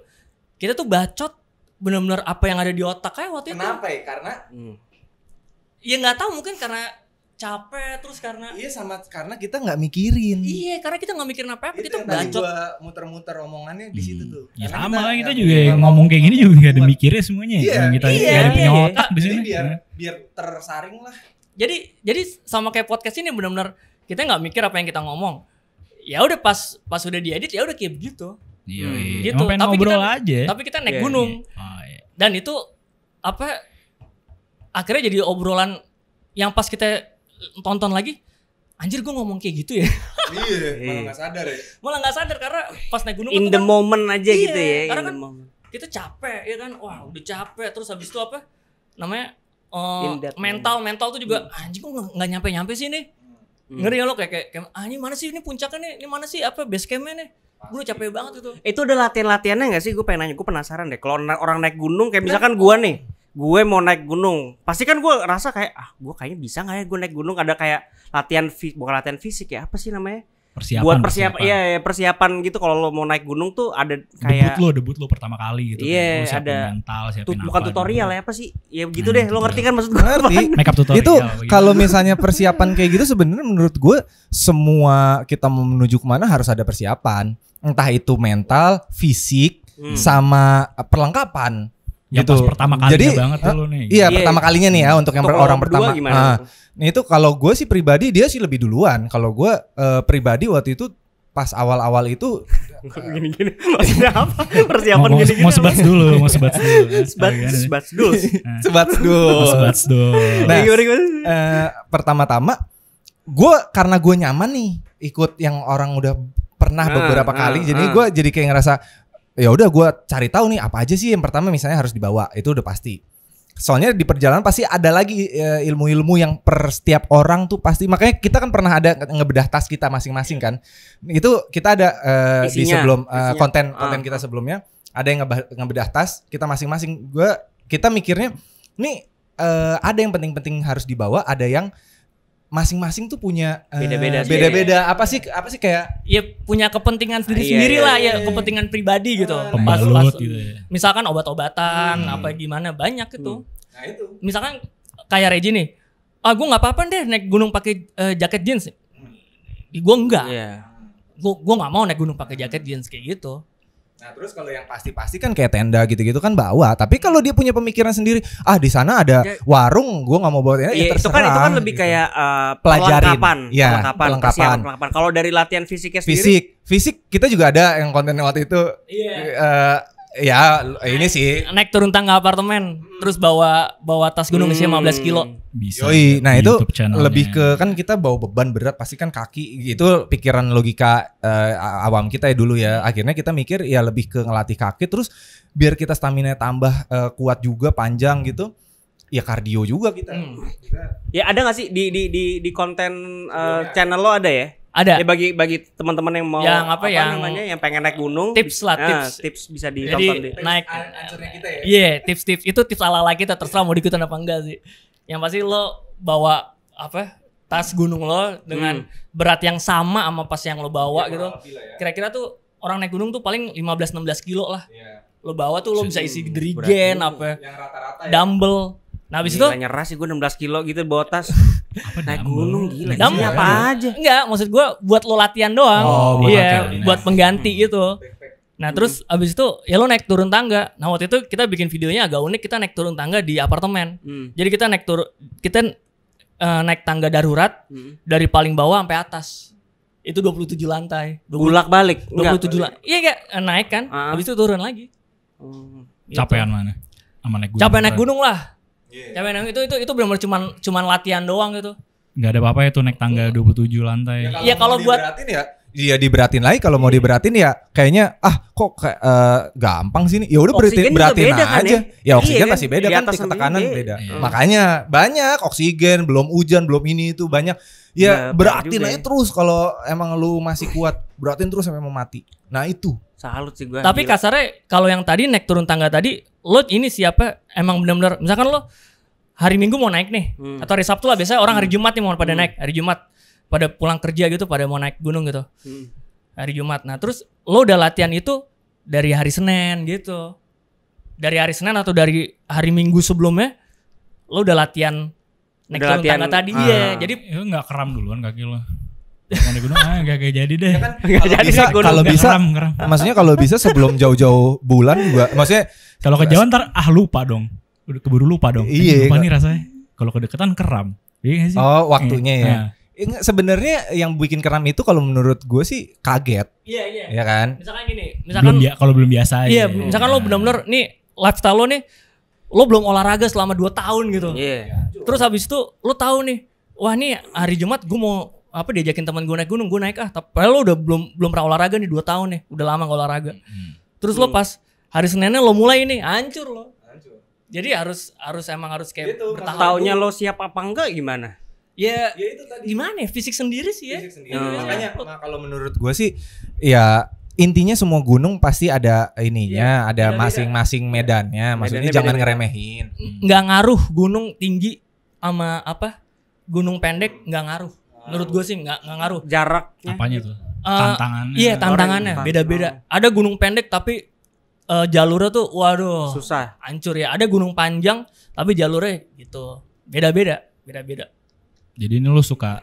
kita tuh bacot benar-benar apa yang ada di otak kayak waktu Kenapa itu. Kenapa ya? Karena hmm. ya nggak tahu mungkin karena capek terus karena iya sama karena kita nggak mikirin iya karena kita nggak mikirin apa apa kita bacot gua muter-muter omongannya di situ hmm. tuh ya karena sama kita, kita juga ngomong, ngomong kayak gini juga nggak ada mikirnya semuanya iya, kita iya, iya, punya iya, otak iya. di sini biar iya. biar tersaring lah jadi jadi sama kayak podcast ini benar-benar kita nggak mikir apa yang kita ngomong ya udah pas pas udah diedit ya udah kayak begitu iya, hmm. Iya. gitu Emang tapi kita aja tapi kita naik yeah, gunung yeah. Oh, yeah. dan itu apa akhirnya jadi obrolan yang pas kita tonton lagi anjir gue ngomong kayak gitu ya iya malah iya. gak sadar ya malah gak sadar karena pas naik gunung in kan the kan, moment aja iya, gitu ya karena in kan kita capek ya kan wah udah capek terus habis itu apa namanya uh, mental moment. mental tuh juga hmm. anjing gue gak nyampe nyampe sih nih hmm. ngeri ya lo kayak kayak, anjir ah, mana sih ini puncaknya nih ini mana sih apa base campnya nih gue capek banget itu itu udah latihan latihannya gak sih gue pengen nanya gue penasaran deh kalau orang naik gunung kayak misalkan gue nih gue mau naik gunung pasti kan gue rasa kayak ah gue kayaknya bisa nggak ya gue naik gunung ada kayak latihan bukan latihan fisik ya apa sih namanya persiapan buat persiapan, persiapan. iya, iya persiapan gitu kalau lo mau naik gunung tuh ada kayak debut lo debut lo pertama kali gitu iya kan. ada mental siapin tuh, apa, bukan tutorial gitu. ya apa sih ya gitu nah, deh lo ngerti kan maksud gue ngerti makeup tutorial itu kalau misalnya persiapan kayak gitu sebenarnya menurut gue semua kita mau menuju kemana harus ada persiapan entah itu mental fisik hmm. sama perlengkapan Ya gitu. pas pertama kalinya Jadi, banget uh, lu nih. Iya, iya, pertama iya. kalinya nih ya untuk yang untuk orang pertama. Gimana nah, itu? Nah, itu kalau gue sih pribadi dia sih lebih duluan. Kalau gue uh, pribadi waktu itu pas awal-awal itu gini-gini maksudnya apa persiapan gini-gini mau, mau sebat dulu mau sebat dulu sebat sebat dulu iya, iya. sebat dulu sebat dulu nah uh, pertama-tama gue karena gue nyaman nih ikut yang orang udah pernah nah, beberapa nah, kali nah. jadi gue jadi kayak ngerasa ya udah gue cari tahu nih apa aja sih yang pertama misalnya harus dibawa itu udah pasti soalnya di perjalanan pasti ada lagi eh, ilmu-ilmu yang per setiap orang tuh pasti makanya kita kan pernah ada ngebedah tas kita masing-masing kan itu kita ada uh, di sebelum uh, konten konten uh. kita ah. sebelumnya ada yang ngebedah tas kita masing-masing gue kita mikirnya nih uh, ada yang penting-penting harus dibawa ada yang masing-masing tuh punya eh, beda-beda uh, beda-beda apa sih apa sih kayak ya punya kepentingan sendiri-sendiri ah, iya, iya, lah iya, ya iya. kepentingan pribadi gitu nah, pas, pas gitu ya. misalkan obat-obatan hmm. apa gimana banyak itu hmm. nah itu misalkan kayak Reji nih ah gue nggak apa-apa deh naik gunung pakai uh, jaket jeans gue enggak yeah. gue gue nggak mau naik gunung pakai jaket jeans kayak gitu Nah, terus kalau yang pasti-pasti kan kayak tenda gitu-gitu kan bawa. Tapi kalau dia punya pemikiran sendiri, ah di sana ada warung, gue nggak mau bawa tenda, ya, ya terserah. Iya, itu kan itu kan lebih gitu. kayak uh, eh, pelajarin. pelengkapan, ya, pelengkapan, pelengkapan. Iya, pelengkapan. Kalau dari latihan fisiknya sendiri Fisik, fisik kita juga ada yang konten waktu itu. Iya. Yeah. Uh, Ya, ini sih naik turun tangga apartemen, terus bawa bawa tas gunung hmm. isinya 15 kilo. Bisa. Yoi. Nah, itu lebih ke kan kita bawa beban berat pasti kan kaki itu pikiran logika uh, awam kita ya dulu ya. Akhirnya kita mikir ya lebih ke ngelatih kaki terus biar kita stamina tambah uh, kuat juga panjang gitu ya kardio juga kita. Hmm. Ya ada gak sih di di di di konten uh, channel lo ada ya? Ada. Ya bagi bagi teman-teman yang mau yang apa, apa yang namanya yang pengen naik gunung. Tips lah, ah, tips. Nah, tips bisa ditonton Jadi, di. naik ya? Iya, yeah, tips-tips itu tips ala-ala kita terserah mau diikutin apa enggak sih. Yang pasti lo bawa apa tas gunung lo dengan hmm. berat yang sama sama pas yang lo bawa iya, gitu. ya, gitu. Kira-kira ya. tuh orang naik gunung tuh paling 15 16 kilo lah. ya. Lo bawa tuh lo bisa isi derigen apa. Yang rata-rata ya. Dumbbell Nah gila, itu nyerah sih gue belas kilo gitu bawa tas naik gunung gila Dam, Isinya apa aja Enggak maksud gue buat lo latihan doang oh, Iya latihan. buat pengganti hmm. gitu Nah terus hmm. abis itu ya lo naik turun tangga. Nah waktu itu kita bikin videonya agak unik. Kita naik turun tangga di apartemen. Hmm. Jadi kita naik turun kita uh, naik tangga darurat hmm. dari paling bawah sampai atas. Itu dua puluh tujuh lantai. 20, Bulak balik. tujuh lantai. Iya enggak eh, naik kan. Uh. Abis itu turun lagi. Hmm. Gitu. mana? Ya? Sama naik gunung. Capean naik gunung lah. Yeah. Ya memang itu itu itu belum cuma cuma latihan doang gitu. Gak ada apa-apa ya tuh naik tangga 27 lantai. Ya kalau, ya, kalau buat ya Iya diberatin lagi kalau mau iya. diberatin ya kayaknya ah kok kayak uh, gampang sih nih. Ya udah beratin beratin kan aja. Kan, ya? oksigen iya, pasti kan? beda kan tingkat tekanan beda. beda. Iya. Makanya banyak oksigen belum hujan belum ini itu banyak. Ya, iya, ya beratin aja terus kalau emang lu masih kuat beratin terus sampai mau mati. Nah itu salut sih gue tapi kasarnya kalau yang tadi naik turun tangga tadi lo ini siapa emang benar-benar misalkan lo hari minggu mau naik nih hmm. atau hari sabtu lah biasanya orang hari hmm. jumat nih mau pada hmm. naik hari jumat pada pulang kerja gitu pada mau naik gunung gitu hmm. hari jumat nah terus lo udah latihan itu dari hari senin gitu dari hari senin atau dari hari minggu sebelumnya lo udah latihan naik udah turun tangga tadi uh, ya jadi ya, nggak kram duluan kaki lo Naik gunung ah gak, kayak jadi deh. Ya kan, gak jadi bisa, Kalau ya. bisa, ngeram, ngeram. maksudnya kalau bisa sebelum jauh-jauh bulan gua, maksudnya kalau kejauhan ntar ah lupa dong. Udah keburu lupa dong. Iya. Lupa nih rasanya. Kalau kedekatan keram. Iya sih? Oh, waktunya ya. iya. ya. Nah. sebenarnya yang bikin keram itu kalau menurut gue sih kaget. Iya, iya. Iya kan? Misalkan gini, misalkan belum, kalau belum biasa Iya, ya. misalkan lo benar-benar nih lifestyle lo nih lo belum olahraga selama 2 tahun gitu. Iya. Terus habis itu lo tahu nih, wah nih hari Jumat gue mau apa diajakin teman gue naik gunung gue naik ah tapi lo udah belum belum pernah olahraga nih dua tahun nih ya, udah lama gak olahraga hmm. terus hmm. lo pas hari seninnya lo mulai ini hancur lo hancur. jadi harus harus emang harus kayak gitu, tahunnya lo siap apa enggak gimana ya, ya itu tadi. gimana ya fisik sendiri sih ya fisik sendiri. Hmm. makanya nah, kalau menurut gue sih ya intinya semua gunung pasti ada ininya, yeah. ada masing-masing iya. medannya. Maksudnya medannya jangan ngeremehin. Nggak ngaruh gunung tinggi sama apa? Gunung pendek nggak ngaruh. Menurut gue sih nggak ngaruh. jarak Apanya tuh? Uh, tantangannya. Iya, tantangannya beda-beda. Ada gunung pendek tapi uh, jalurnya tuh waduh susah. Hancur ya. Ada gunung panjang tapi jalurnya gitu. Beda-beda, beda-beda. Jadi ini lo suka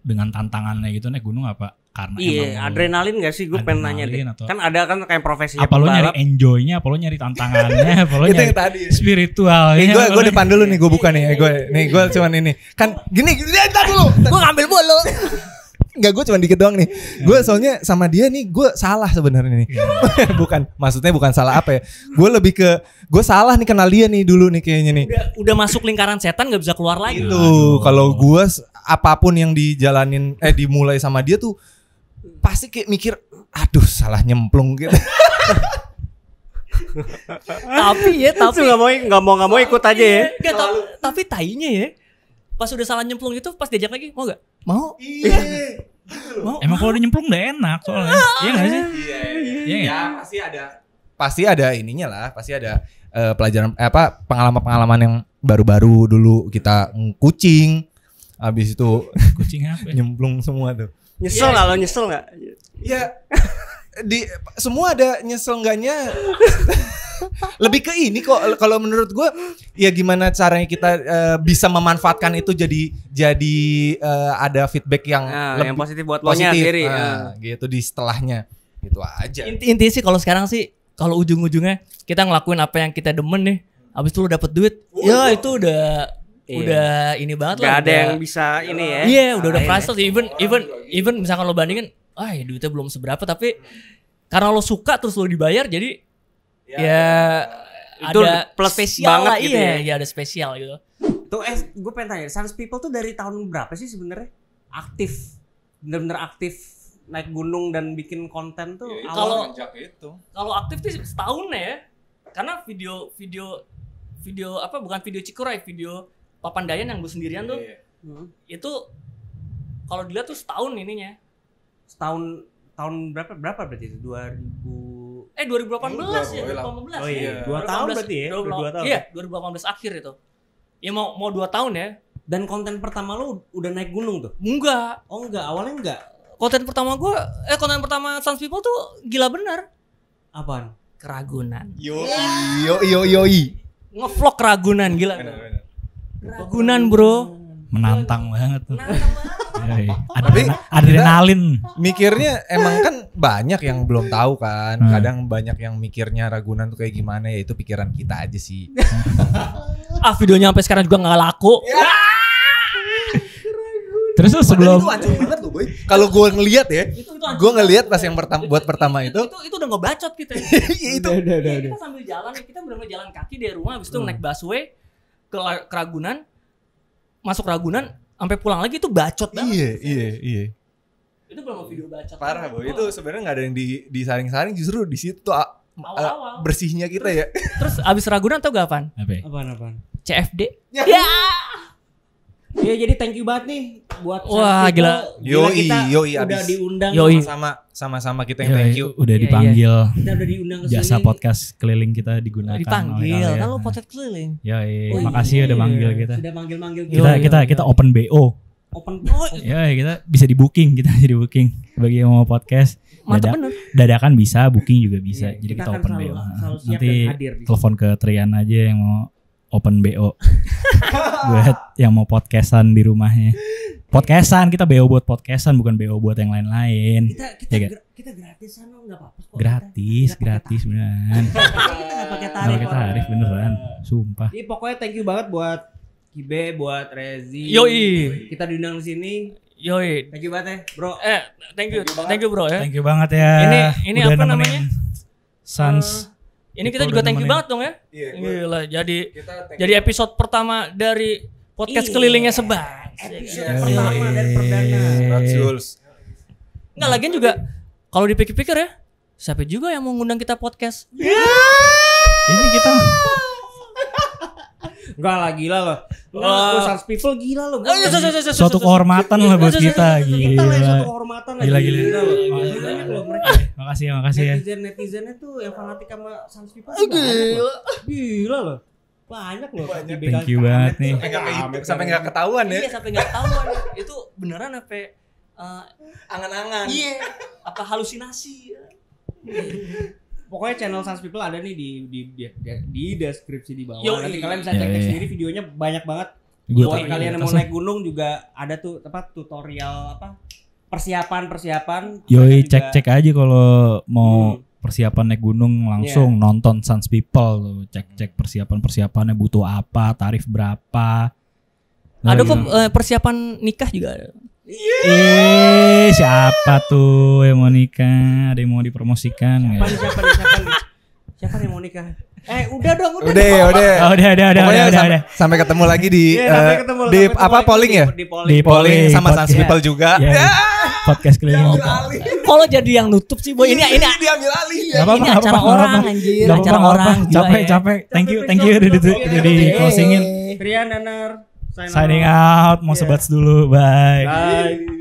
dengan tantangannya gitu naik gunung apa? karena iya adrenalin gak sih gue pengen nanya deh atau, kan ada kan kayak profesinya apa lo nyari enjoynya apa lo nyari tantangannya apa lo nyari itu yang tadi Spiritual, nih, eh, gue gue depan dulu nih gue buka nih eh, gue nih gue cuman ini kan gini gini entar eh, dulu gue ngambil bolu Enggak gue cuma dikit doang nih Gue soalnya sama dia nih Gue salah sebenarnya nih iya. Bukan Maksudnya bukan salah apa ya Gue lebih ke Gue salah nih kenal dia nih dulu nih kayaknya nih Udah, udah masuk lingkaran setan gak bisa keluar lagi Itu Kalau gue Apapun yang dijalanin Eh dimulai sama dia tuh pasti kayak mikir aduh salah nyemplung gitu tapi ya tapi nggak mau nggak mau nggak mau ikut aja ya gak, iya, iya, tapi, tapi tainya ya pas udah salah nyemplung itu pas diajak lagi mau gak mau iya mau emang kalau udah nyemplung udah enak soalnya ah, iya nggak sih iya iya, iya. ya, pasti ada pasti ada ininya lah pasti ada uh, pelajaran eh, apa pengalaman-pengalaman yang baru-baru dulu kita kucing habis itu kucing apa ya? nyemplung semua tuh Nyesel yeah. Iya. gak lo nyesel nggak? Iya. di semua ada nyesel enggaknya. Lebih ke ini kok kalau menurut gue ya gimana caranya kita uh, bisa memanfaatkan itu jadi jadi uh, ada feedback yang nah, lebih yang positif buat lo nya sendiri. ya. gitu di setelahnya. Gitu aja. Inti, inti sih kalau sekarang sih kalau ujung-ujungnya kita ngelakuin apa yang kita demen nih, abis itu lo dapet duit, oh, ya itu udah Yeah. Udah ini banget lah. Gak ada yang bisa ini ya. Iya, yeah, udah udah frustasi ah, ya. even even even misalkan lo bandingin, ah ya duitnya belum seberapa tapi karena lo suka terus lo dibayar jadi ya, ya itu ada plus spesial banget lah, gitu iya, ya. ya ada spesial gitu. Tuh eh gue pengen tanya, Sans People tuh dari tahun berapa sih sebenarnya aktif bener-bener aktif naik gunung dan bikin konten tuh ya, kalau itu kalau aktif tuh setahun ya karena video video video apa bukan video cikurai video Papandayan yang gue sendirian tuh yeah, iya. hmm. itu kalau dilihat tuh setahun ininya setahun tahun berapa berapa berarti itu 2000 eh 2018 belas ya 2018 oh iya, iya. dua tahun berarti ya 20, dua tahun iya 2018 akhir itu ya mau mau dua tahun ya dan konten pertama lu udah naik gunung tuh enggak oh enggak awalnya enggak konten pertama gue eh konten pertama Sans People tuh gila bener apaan keragunan yo yo yo yo ngevlog keragunan gila bener, bener. Ragunan bro. Menantang banget tuh. Menantang banget. Iya, iya. Tapi adrenalin. Mikirnya emang kan banyak yang belum tahu kan. Hmm. Kadang banyak yang mikirnya Ragunan tuh kayak gimana ya itu pikiran kita aja sih. ah videonya sampai sekarang juga nggak laku. Ya. Terus lu sebelum Kalau gue ngelihat ya, gue ngelihat pas yang pertama buat pertama itu. Itu itu udah ngebacot kita. ya, itu. Iya, kita sambil jalan, kita benar-benar jalan kaki dari rumah, habis itu hmm. naik busway, ke Ragunan masuk Ragunan sampai pulang lagi itu bacot banget. Iya, iya, iya. Itu belum video bacot. Parah, Boy. Itu sebenarnya nggak ada yang di di saring saring justru di situ ah, ah, awal bersihnya kita terus, ya. Terus abis Ragunan tau gak apaan? Apa? Apaan apaan? CFD. Ya. Yeah. Iya jadi thank you banget nih buat Wah Sartiko. gila. Yoi kita yoi udah abis. diundang yoi. sama sama sama kita yang thank you. Udah iya, iya. dipanggil dipanggil. Iya. Kita udah diundang kesini. Jasa podcast keliling kita digunakan. Dipanggil. kalau ya. Kan podcast keliling. Yoi, oh, makasih iya. udah iya. manggil kita. Sudah manggil-manggil kita. Kita kita, kita open BO. Open BO. Oh, ya kita bisa di booking, kita jadi booking bagi yang mau podcast. Dada, Dadakan bisa, booking juga bisa. Jadi kita, kita open selalu, BO. Selalu Nanti telepon ke Trian aja yang mau open BO buat yang mau podcastan di rumahnya. Podcastan kita BO buat podcastan bukan BO buat yang lain-lain. Kita kita, ya, gra kita gratisan loh nggak apa-apa kok. Gratis, kita, gratis beneran. kita nggak pakai tarif. Enggak pakai tarif beneran. Sumpah. Jadi iya, pokoknya thank you banget buat Kibe, buat Rezi. Yoi. Kita diundang di sini. Yoi. Thank you banget ya, Bro. Eh, thank you. Thank you, thank you Bro ya. Thank you banget ya. Ini ini Udah apa namanya? Sans uh, ini kita, juga thank you banget dong ya. Iya. Gila, jadi jadi episode pertama dari podcast iya. kelilingnya sebat. Episode iya. pertama dan iya. perdana. Batsuls. Enggak lagian juga kalau dipikir-pikir ya, siapa juga yang mau ngundang kita podcast? Yeah. Ini kita Enggak lah gila loh. Lu Sans people gila loh. Suatu kehormatan lah buat kita gila. Suatu kehormatan lah. Gila gila. Makasih ya, makasih ya. Netizen netizennya tuh yang fanatik sama Sans people. Gila. Gila loh banyak loh banyak. thank you banget nih sampai nggak ketahuan ya iya sampai nggak ketahuan itu beneran apa angan-angan iya apa halusinasi pokoknya channel Sans People ada nih di di di, di deskripsi di bawah. Yo, Nanti iya. kalian bisa cek yeah, iya, iya. sendiri videonya banyak banget. Kalau kalian mau naik gunung juga ada tuh tempat tutorial apa persiapan persiapan. Yoi cek cek aja kalau mau hmm. persiapan naik gunung langsung yeah. nonton Sans People tuh cek cek persiapan persiapannya butuh apa tarif berapa. ada nah, kok eh, persiapan nikah juga Yeah. siapa tuh yang mau nikah? Ada yang mau dipromosikan siapa, siapa, siapa, siapa, siapa yang mau nikah? Eh, udah dong, udah. Udah, dong, udah. Oh, udah, udah, udah, udah, udah, udah. Sampai ketemu lagi di yeah, iya, uh, ketemu, di ketemu apa polling ya? Di, di polling. Di polling sama Sans People iya. juga. Yeah. Yeah. Podcast keliling Kalau jadi yang nutup sih, Boy. Ini ini diambil alih. Ya. Apa, ini acara apa, orang apa, anjir, acara orang. Capek, ya. capek. Thank you, thank you udah di closingin. Rian Danar signing out. out. Mau yeah. sebats dulu. Bye. Bye.